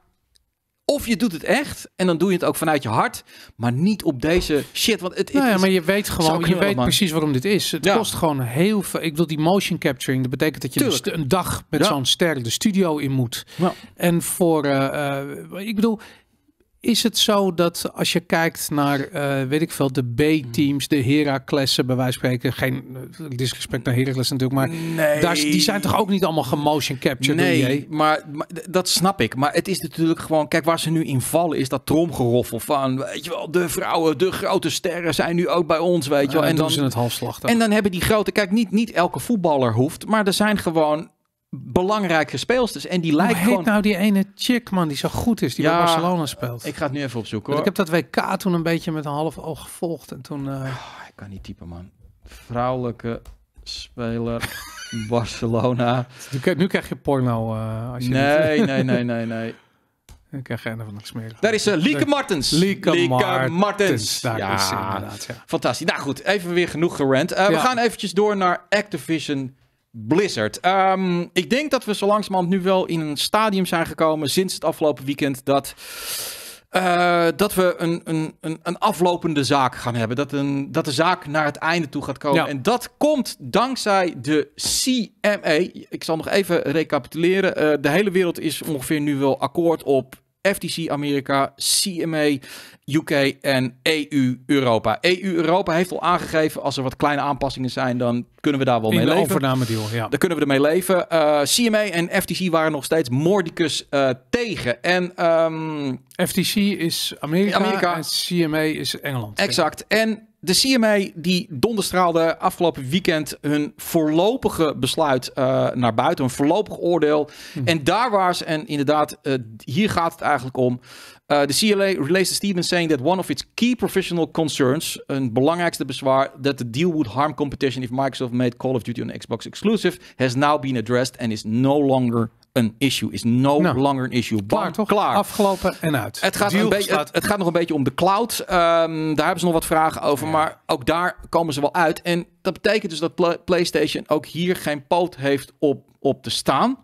of je doet het echt en dan doe je het ook vanuit je hart, maar niet op deze shit. Want het, nou ja, maar je weet gewoon, je weet precies waarom dit is. Het kost gewoon heel veel. Ik bedoel, die motion capturing, dat betekent dat je dus een dag met zo'n ster de studio in moet. En voor, eh, eh, ik bedoel, is het zo dat als je kijkt naar, eh, weet ik veel, de B-teams, de Heraclessen, bij wijze van spreken, geen eh, disrespect naar Heracles natuurlijk, maar nee. daar, die zijn toch ook niet allemaal gemotion captured? Nee, e? maar, dat snap ik. Maar het is natuurlijk gewoon, kijk waar ze nu in vallen is dat tromgeroffel van, weet je wel, de vrouwen, de grote sterren zijn nu ook bij ons, weet je wel. en, dan, is het halfslachtig. En dan hebben die grote, kijk, niet, niet elke voetballer hoeft, maar er zijn gewoon Belangrijke speelsters. En die lijkt nou die ene chick, man, die zo goed is, die ja, bij Barcelona speelt? Ik ga het nu even opzoeken, Ik heb dat WK toen een beetje met een half oog gevolgd. En toen... Eh, oh, ik kan niet typen, man. Vrouwelijke speler Barcelona. Nu, krijg je porno. Uh, als je nee, nee, nee, nee, nee. Ik krijg geen van niks meer. Daar is uh, Lieke Martens. Lieke, Martens. Daar ja. is ja. Fantastisch. Nou goed, even weer genoeg gerend. We gaan eventjes door naar Activision Blizzard. Ehm, ik denk dat we zo langzamerhand nu wel in een stadium zijn gekomen sinds het afgelopen weekend dat. Eh, dat we een, een, een, aflopende zaak gaan hebben. Dat, een, dat de zaak naar het einde toe gaat komen. En dat komt dankzij de CMA. Ik zal nog even recapituleren. Eh, de hele wereld is ongeveer nu wel akkoord op FTC Amerika, CMA UK en EU Europa. EU Europa heeft al aangegeven als er wat kleine aanpassingen zijn, dan kunnen we daar wel mee leven. Overname deal, ja. Dan kunnen we ermee leven. Eh, CMA en FTC waren nog steeds mordicus eh, tegen. En ehm, FTC is Amerika, Amerika, en CMA is Engeland. Exact. En de CMA die donderstraalde afgelopen weekend hun voorlopige besluit eh, naar buiten, een voorlopig oordeel. Mhm. En daar was, en inderdaad, eh, hier gaat het eigenlijk om. Eh, de uh, CLA released a statement saying that one of its key professional concerns, een belangrijkste bezwaar, that the deal would harm competition if Microsoft made Call of Duty on Xbox exclusive, has now been addressed and is no longer een issue. Is no nou, longer een issue. Klaar toch? Klaar. Afgelopen en uit. Het gaat, een het gaat, nog een beetje om de cloud. Ehm, daar hebben ze nog wat vragen over. Maar ook daar komen ze wel uit. En dat betekent dus dat PlayStation ook hier geen poot heeft op, op te staan.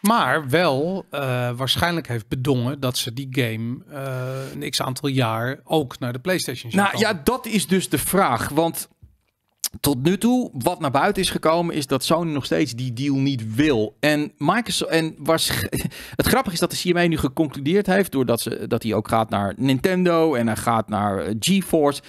Maar wel eh, waarschijnlijk heeft bedongen dat ze die game eh, een x aantal jaar ook naar de PlayStation Nou ja, dat is dus de vraag. Want tot nu toe, wat naar buiten is gekomen, is dat Sony nog steeds die deal niet wil. En, Microsoft, en was, het grappige is dat de CMA nu geconcludeerd heeft, doordat ze, dat hij ook gaat naar Nintendo en hij gaat naar eh, GeForce,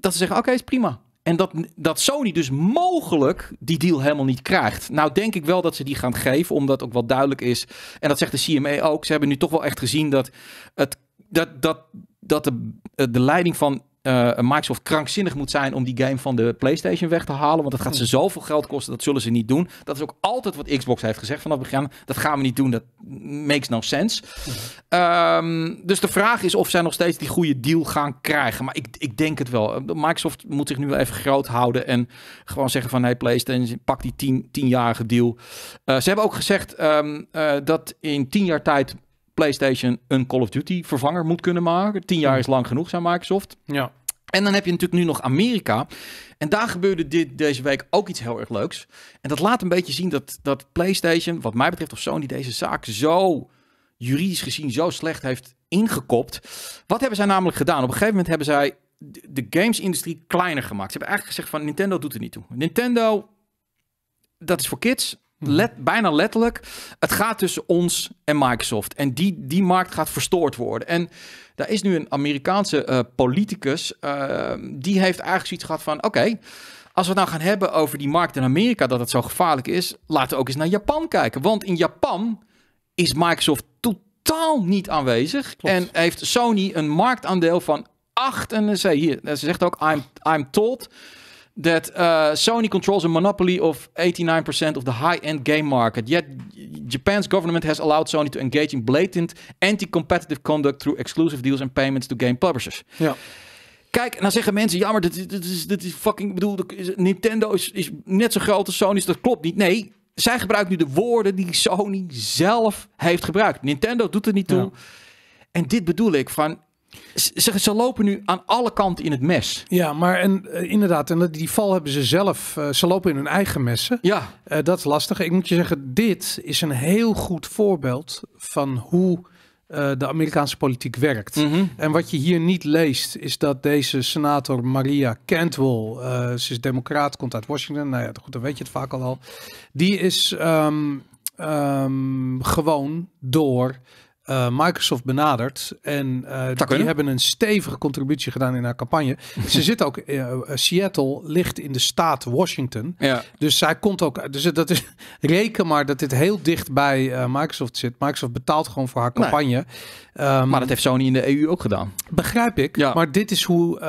dat ze zeggen, oké, is prima. En dat, dat Sony dus mogelijk die deal helemaal niet krijgt. Nou denk ik wel dat ze die gaan geven, omdat ook wel duidelijk is. En dat zegt de CMA ook. Ze hebben nu toch wel echt gezien dat, het, dat, dat, dat de, de leiding van uh, Microsoft krankzinnig moet zijn om die game van de PlayStation weg te halen. Want dat gaat ze hm. zoveel geld kosten, dat zullen ze niet doen. Dat is ook altijd wat Xbox heeft gezegd vanaf het begin. Dat gaan we niet doen, dat makes no sense. Hm. Ehm, dus de vraag is of zij nog steeds die goede deal gaan krijgen. Maar ik, ik denk het wel. Microsoft moet zich nu wel even groot houden en gewoon zeggen van... hey PlayStation, pak die 10 tien, tienjarige deal. Eh, ze hebben ook gezegd ehm, eh, dat in tien jaar tijd... PlayStation een Call of Duty vervanger moet kunnen maken. Tien jaar hm. is lang genoeg, zei Microsoft. Ja. En dan heb je natuurlijk nu nog Amerika. En daar gebeurde dit, deze week ook iets heel erg leuks. En dat laat een beetje zien dat, dat PlayStation, wat mij betreft, of Sony deze zaak zo juridisch gezien zo slecht heeft ingekopt. Wat hebben zij namelijk gedaan? Op een gegeven moment hebben zij de gamesindustrie kleiner gemaakt. Ze hebben eigenlijk gezegd van Nintendo doet er niet toe. Nintendo, dat is voor kids. Hm. Let, bijna letterlijk. Het gaat tussen ons en Microsoft. En die, die markt gaat verstoord worden. En daar is nu een Amerikaanse eh, politicus. Ehm, die heeft eigenlijk zoiets gehad van: oké. als we het nou gaan hebben over die markt in Amerika, dat het zo gevaarlijk is, laten we ook eens naar Japan kijken. Want in Japan is Microsoft totaal niet aanwezig. En heeft Sony een marktaandeel van 8 en ze, hier, ze zegt ook, I'm, I'm told that uh, Sony controls a monopoly of 89% of the high-end game market. Yet Japan's government has allowed Sony to engage in blatant anti-competitive conduct through exclusive deals and payments to game publishers. Ja. Kijk, nou zeggen mensen, ja, maar dit, dit, is, dit is fucking, bedoel, Nintendo is, is net zo groot als Sony's, dat klopt niet. Nee, zij gebruikt nu de woorden die Sony zelf heeft gebruikt. Nintendo doet er niet toe. En dit bedoel ik van, ze, ze, lopen nu aan alle kanten in het mes. Ja, maar en, eh, inderdaad, en die val hebben ze zelf. Eh, ze lopen in hun eigen messen. Ja. Eh, dat is lastig. Ik moet je zeggen, dit is een heel goed voorbeeld van hoe de Amerikaanse politiek werkt. Mhm. En wat je hier niet leest, is dat deze senator Maria Cantwell, ze is democraat, komt uit Washington. Nou ja, goed, dan weet je het vaak al al. Die is ehm, ehm, gewoon door eh, Microsoft benaderd. En uh, die hebben een stevige contributie gedaan in haar campagne. Ze zit ook, in. Eh, Seattle ligt in de staat Washington. Ja. Dus zij komt ook, dus dat is, reken maar dat dit heel dicht bij Microsoft zit. Microsoft betaalt gewoon voor haar campagne. Ehm, maar dat heeft Sony in de EU ook gedaan. Begrijp ik. Ja. Maar dit is hoe,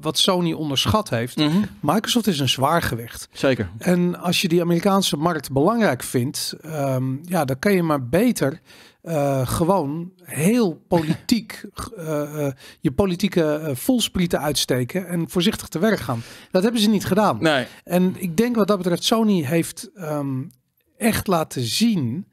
wat Sony onderschat heeft. Mhm. Microsoft is een gewicht. Zeker. En als je die Amerikaanse markt belangrijk vindt, ehm, ja, dan kan je maar beter eh, gewoon heel politiek eh, eh, je politieke volsprieten uitsteken en voorzichtig te werk gaan. Dat hebben ze niet gedaan. Nee. En ik denk wat dat betreft, Sony heeft ehm, echt laten zien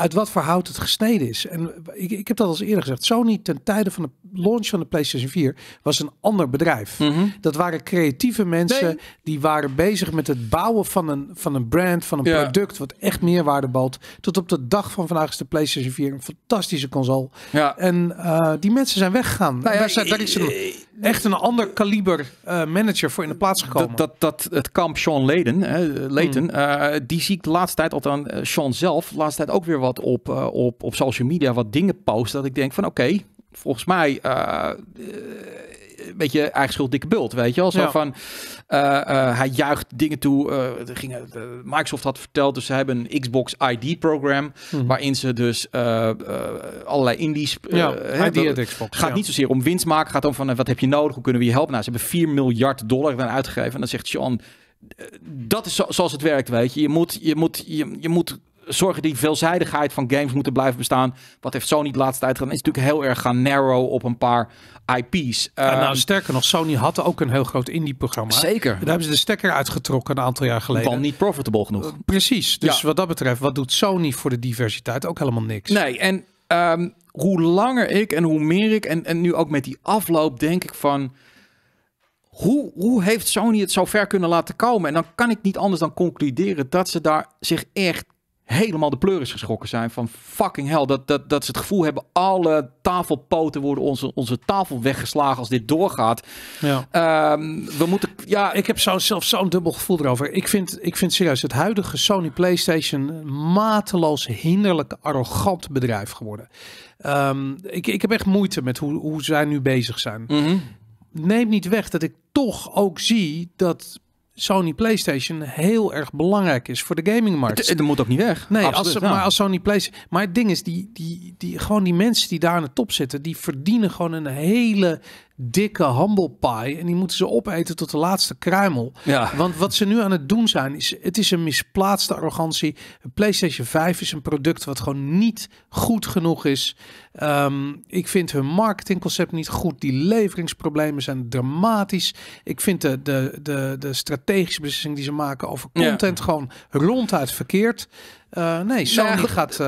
uit wat voor hout het gesneden is. En ik, ik heb dat al eens eerder gezegd. Sony ten tijde van de launch van de PlayStation 4 was een ander bedrijf. Mhm. Dat waren creatieve mensen die waren bezig met het bouwen van een, van een brand, van een product wat echt meerwaarde bood. Tot op de dag van vandaag is de PlayStation 4 een fantastische console. Ja. En eh, die mensen zijn weggegaan. Nou ja, daar, zijn, daar echt een ander kaliber eh, manager voor in de plaats gekomen. Dat, dat, dat het kamp Sean Leden, uh, Layton, mm. Eh, die ziet de laatste tijd, dan eh, Sean zelf, de laatste tijd ook weer wat op, op, op social media, wat dingen posten. Dat ik denk van oké, volgens mij beetje eigen schuld dikke bult, weet je wel. Zo van, eh, eh, hij juicht dingen toe. Eh, gingen, Microsoft had verteld, dus ze hebben een Xbox ID-program, mhm. waarin ze dus allerlei indies... ja, Gaat niet zozeer om winst maken, gaat om van, wat heb je nodig, hoe kunnen we je helpen? Nou, ze hebben 4 miljard dollar dan uitgegeven. En dan zegt Sean, dat is zoals het werkt, weet je. Je moet, je moet, je, je moet zorgen die veelzijdigheid van games moeten blijven bestaan. Wat heeft Sony de laatste tijd gedaan? Is natuurlijk heel erg gaan narrow op een paar IP's. Ja, nou, ehm, sterker nog, Sony had ook een heel groot indie-programma. Zeker. Daar hebben ze de stekker uitgetrokken een aantal jaar geleden. Al niet profitable genoeg. Eh, precies. Dus wat dat betreft, wat doet Sony voor de diversiteit? Ook helemaal niks. Nee, en ehm, hoe langer ik en hoe meer ik, en, en nu ook met die afloop, denk ik van... Hoe, hoe, heeft Sony het zo ver kunnen laten komen? En dan kan ik niet anders dan concluderen dat ze daar zich echt helemaal de pleuris geschrokken zijn van fucking hell. Dat, dat, dat ze het gevoel hebben, alle tafelpoten worden onze, onze tafel weggeslagen als dit doorgaat. Ja. Ehm, we moeten, ja. Ik heb zo, zelf zo'n dubbel gevoel erover. Ik vind, ik vind serieus het huidige Sony Playstation mateloos hinderlijk arrogant bedrijf geworden. Ehm, ik, ik heb echt moeite met hoe, hoe zij nu bezig zijn. Mm Neem niet weg dat ik toch ook zie dat Sony PlayStation heel erg belangrijk is voor de gamingmarkt. Dat moet ook niet weg. Nee, als, maar als Sony PlayStation. Maar het ding is, die, die, die, gewoon die mensen die daar aan de top zitten, die verdienen gewoon een hele dikke humble En die moeten ze opeten tot de laatste kruimel. Ja. Want wat ze nu aan het doen zijn, is het is een misplaatste arrogantie. PlayStation 5 is een product wat gewoon niet goed genoeg is. Ehm, ik vind hun marketingconcept niet goed. Die leveringsproblemen zijn dramatisch. Ik vind de, de, de, de strategische beslissing die ze maken over content gewoon ronduit verkeerd nee, Sony gaat.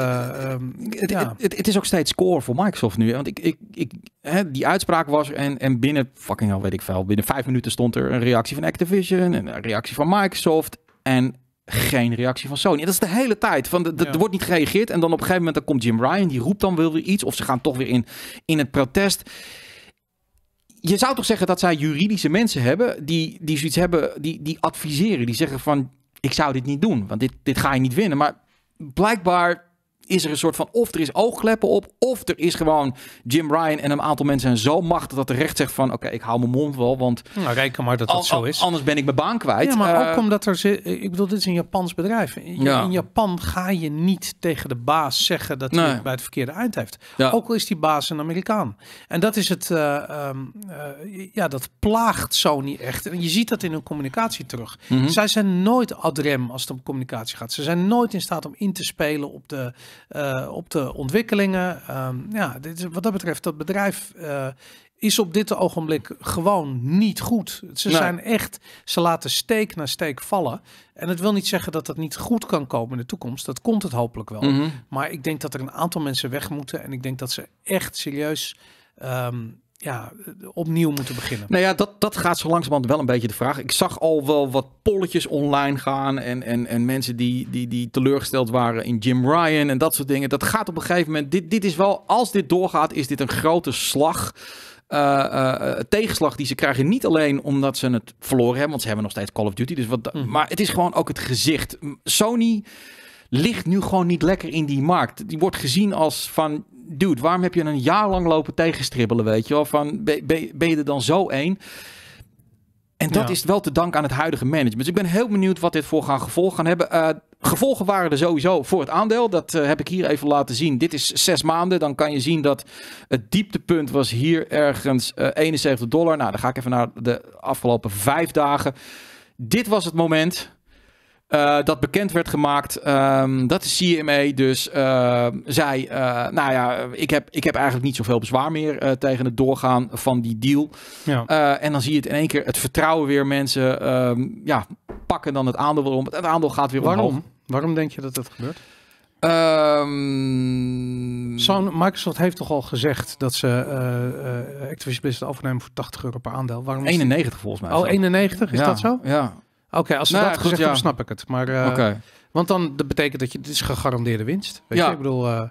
het, is ook steeds score voor Microsoft nu. Want ik, ik, ik, hè, die uitspraak was en, en binnen, fucking al weet ik veel, binnen vijf minuten stond er een reactie van Activision en een reactie van Microsoft. En geen reactie van Sony. dat is de hele tijd. Van de, Er wordt niet gereageerd. En dan op een gegeven moment dan komt Jim Ryan. Die roept dan wel weer iets. Of ze gaan toch weer in, in het protest. Je zou toch zeggen dat zij juridische mensen hebben. Die, die zoiets hebben. Die, die adviseren. Die zeggen van. Ik zou dit niet doen. Want dit, dit ga je niet winnen. Maar Black bar. is er een soort van of er is oogkleppen op, of er is gewoon Jim Ryan en een aantal mensen zijn zo machtig dat de recht zegt van oké, ik hou mijn mond wel, want nou, maar dat dat zo is. Anders ben ik mijn baan kwijt. Ja, maar ook eh, omdat er ik bedoel, dit is een Japans bedrijf. In, Japan ga je niet tegen de baas zeggen dat hij het bij het verkeerde eind heeft. Ook al is die baas een Amerikaan. En dat is het, uh, ja, dat plaagt Sony echt. En je ziet dat in hun communicatie terug. Mhm. Zij zijn nooit ad rem als het om communicatie gaat. Ze zijn nooit in staat om in te spelen op de eh, op de ontwikkelingen. Ehm, ja, dit is, wat dat betreft, dat bedrijf eh, is op dit ogenblik gewoon niet goed. Ze zijn echt, ze laten steek na steek vallen. En het wil niet zeggen dat dat niet goed kan komen in de toekomst. Dat komt het hopelijk wel. Mhm. Maar ik denk dat er een aantal mensen weg moeten. En ik denk dat ze echt serieus ehm, ja, opnieuw moeten beginnen. Nou ja, dat, dat gaat zo langzamerhand wel een beetje de vraag. Ik zag al wel wat polletjes online gaan en, en, en mensen die, die, die teleurgesteld waren in Jim Ryan en dat soort dingen. Dat gaat op een gegeven moment, dit, dit is wel, als dit doorgaat, is dit een grote slag. Eh, eh, eh, tegenslag die ze krijgen. Niet alleen omdat ze het verloren hebben, want ze hebben nog steeds Call of Duty. Dus wat, mhm. Maar het is gewoon ook het gezicht. Sony ligt nu gewoon niet lekker in die markt. Die wordt gezien als van dude, waarom heb je een jaar lang lopen tegenstribbelen, weet je wel? Van, ben, je er dan zo één? En dat is wel te danken aan het huidige management. Dus ik ben heel benieuwd wat dit voor gaan gevolgen gaan hebben. Eh, gevolgen waren er sowieso voor het aandeel. Dat eh, heb ik hier even laten zien. Dit is zes maanden. Dan kan je zien dat het dieptepunt was hier ergens 71 eh, dollar. Nou, dan ga ik even naar de afgelopen vijf dagen. Dit was het moment eh, dat bekend werd gemaakt ehm, dat de CMA dus uh, zei: eh, Nou ja, ik heb, ik heb eigenlijk niet zoveel bezwaar meer tegen het doorgaan van die deal. Ja. en dan zie je het in één keer het vertrouwen weer mensen ehm, ja, pakken dan het aandeel om. Het aandeel gaat weer Waarom? Waarom denk je dat dat gebeurt? Ehm, Microsoft heeft toch al gezegd dat ze uh, uh, Activision Blizzard overnemen voor 80 euro per aandeel. Waarom 91 volgens mij. Al 91 is dat zo? Ja. Oké, als ze nou dat gezegd ja. dan snap ik het. Maar, eh, Want dan dat betekent dat je, het is gegarandeerde winst. Weet ja. je? Ik bedoel, uh,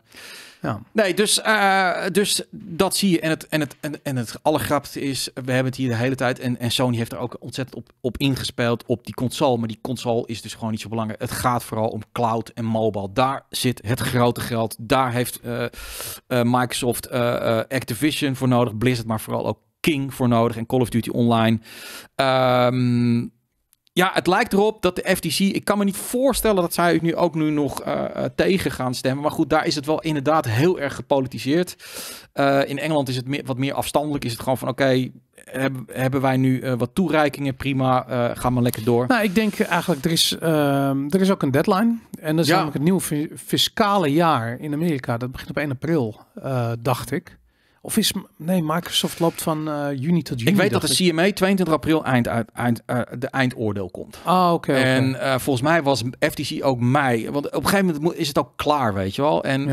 ja. Nee, dus, eh, dus dat zie je. En het, en het, en, en het allergrappigste is, we hebben het hier de hele tijd. En, en Sony heeft er ook ontzettend op, op ingespeeld, op die console. Maar die console is dus gewoon niet zo belangrijk. Het gaat vooral om cloud en mobile. Daar zit het grote geld. Daar heeft Microsoft Activision voor nodig. Blizzard, maar vooral ook King voor nodig. En Call of Duty Online. Ehm ja, het lijkt erop dat de FTC. Ik kan me niet voorstellen dat zij het nu ook nu nog eh, eh, tegen gaan stemmen. Maar goed, daar is het wel inderdaad heel erg gepolitiseerd. Eh, in Engeland is het meer, wat meer afstandelijk. Is het gewoon van: oké, hebben wij nu wat toereikingen? Prima, ga maar lekker door. Nou, ik denk eigenlijk: er is, ehm, er is ook een deadline. En dat is namelijk het nieuwe fiscale jaar in Amerika. Dat begint op 1 april, dacht ik. Of is... Nee, Microsoft loopt van uh, juni tot juni. Ik weet dat de CMA 22 april eind, eind, eh, de eindoordeel komt. Ah, oké. en eh, volgens mij was FTC ook mei. Want op een gegeven moment is het ook klaar, weet je wel. En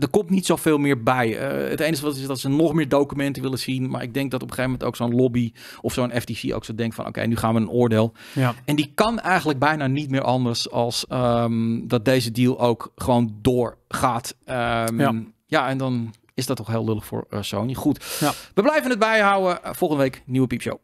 er komt niet zoveel meer bij. het enige wat is dat ze nog meer documenten willen zien. Maar ik denk dat op een gegeven moment ook zo'n lobby of zo'n FTC ook zo denkt van... Oké, nu gaan we een oordeel. Ja. En die kan eigenlijk bijna niet meer anders als ehm, dat deze deal ook gewoon doorgaat. Um, ja. ja, en dan is dat toch heel lullig voor eh, Sony. Goed, ja. we blijven het bijhouden. volgende week nieuwe piepshow.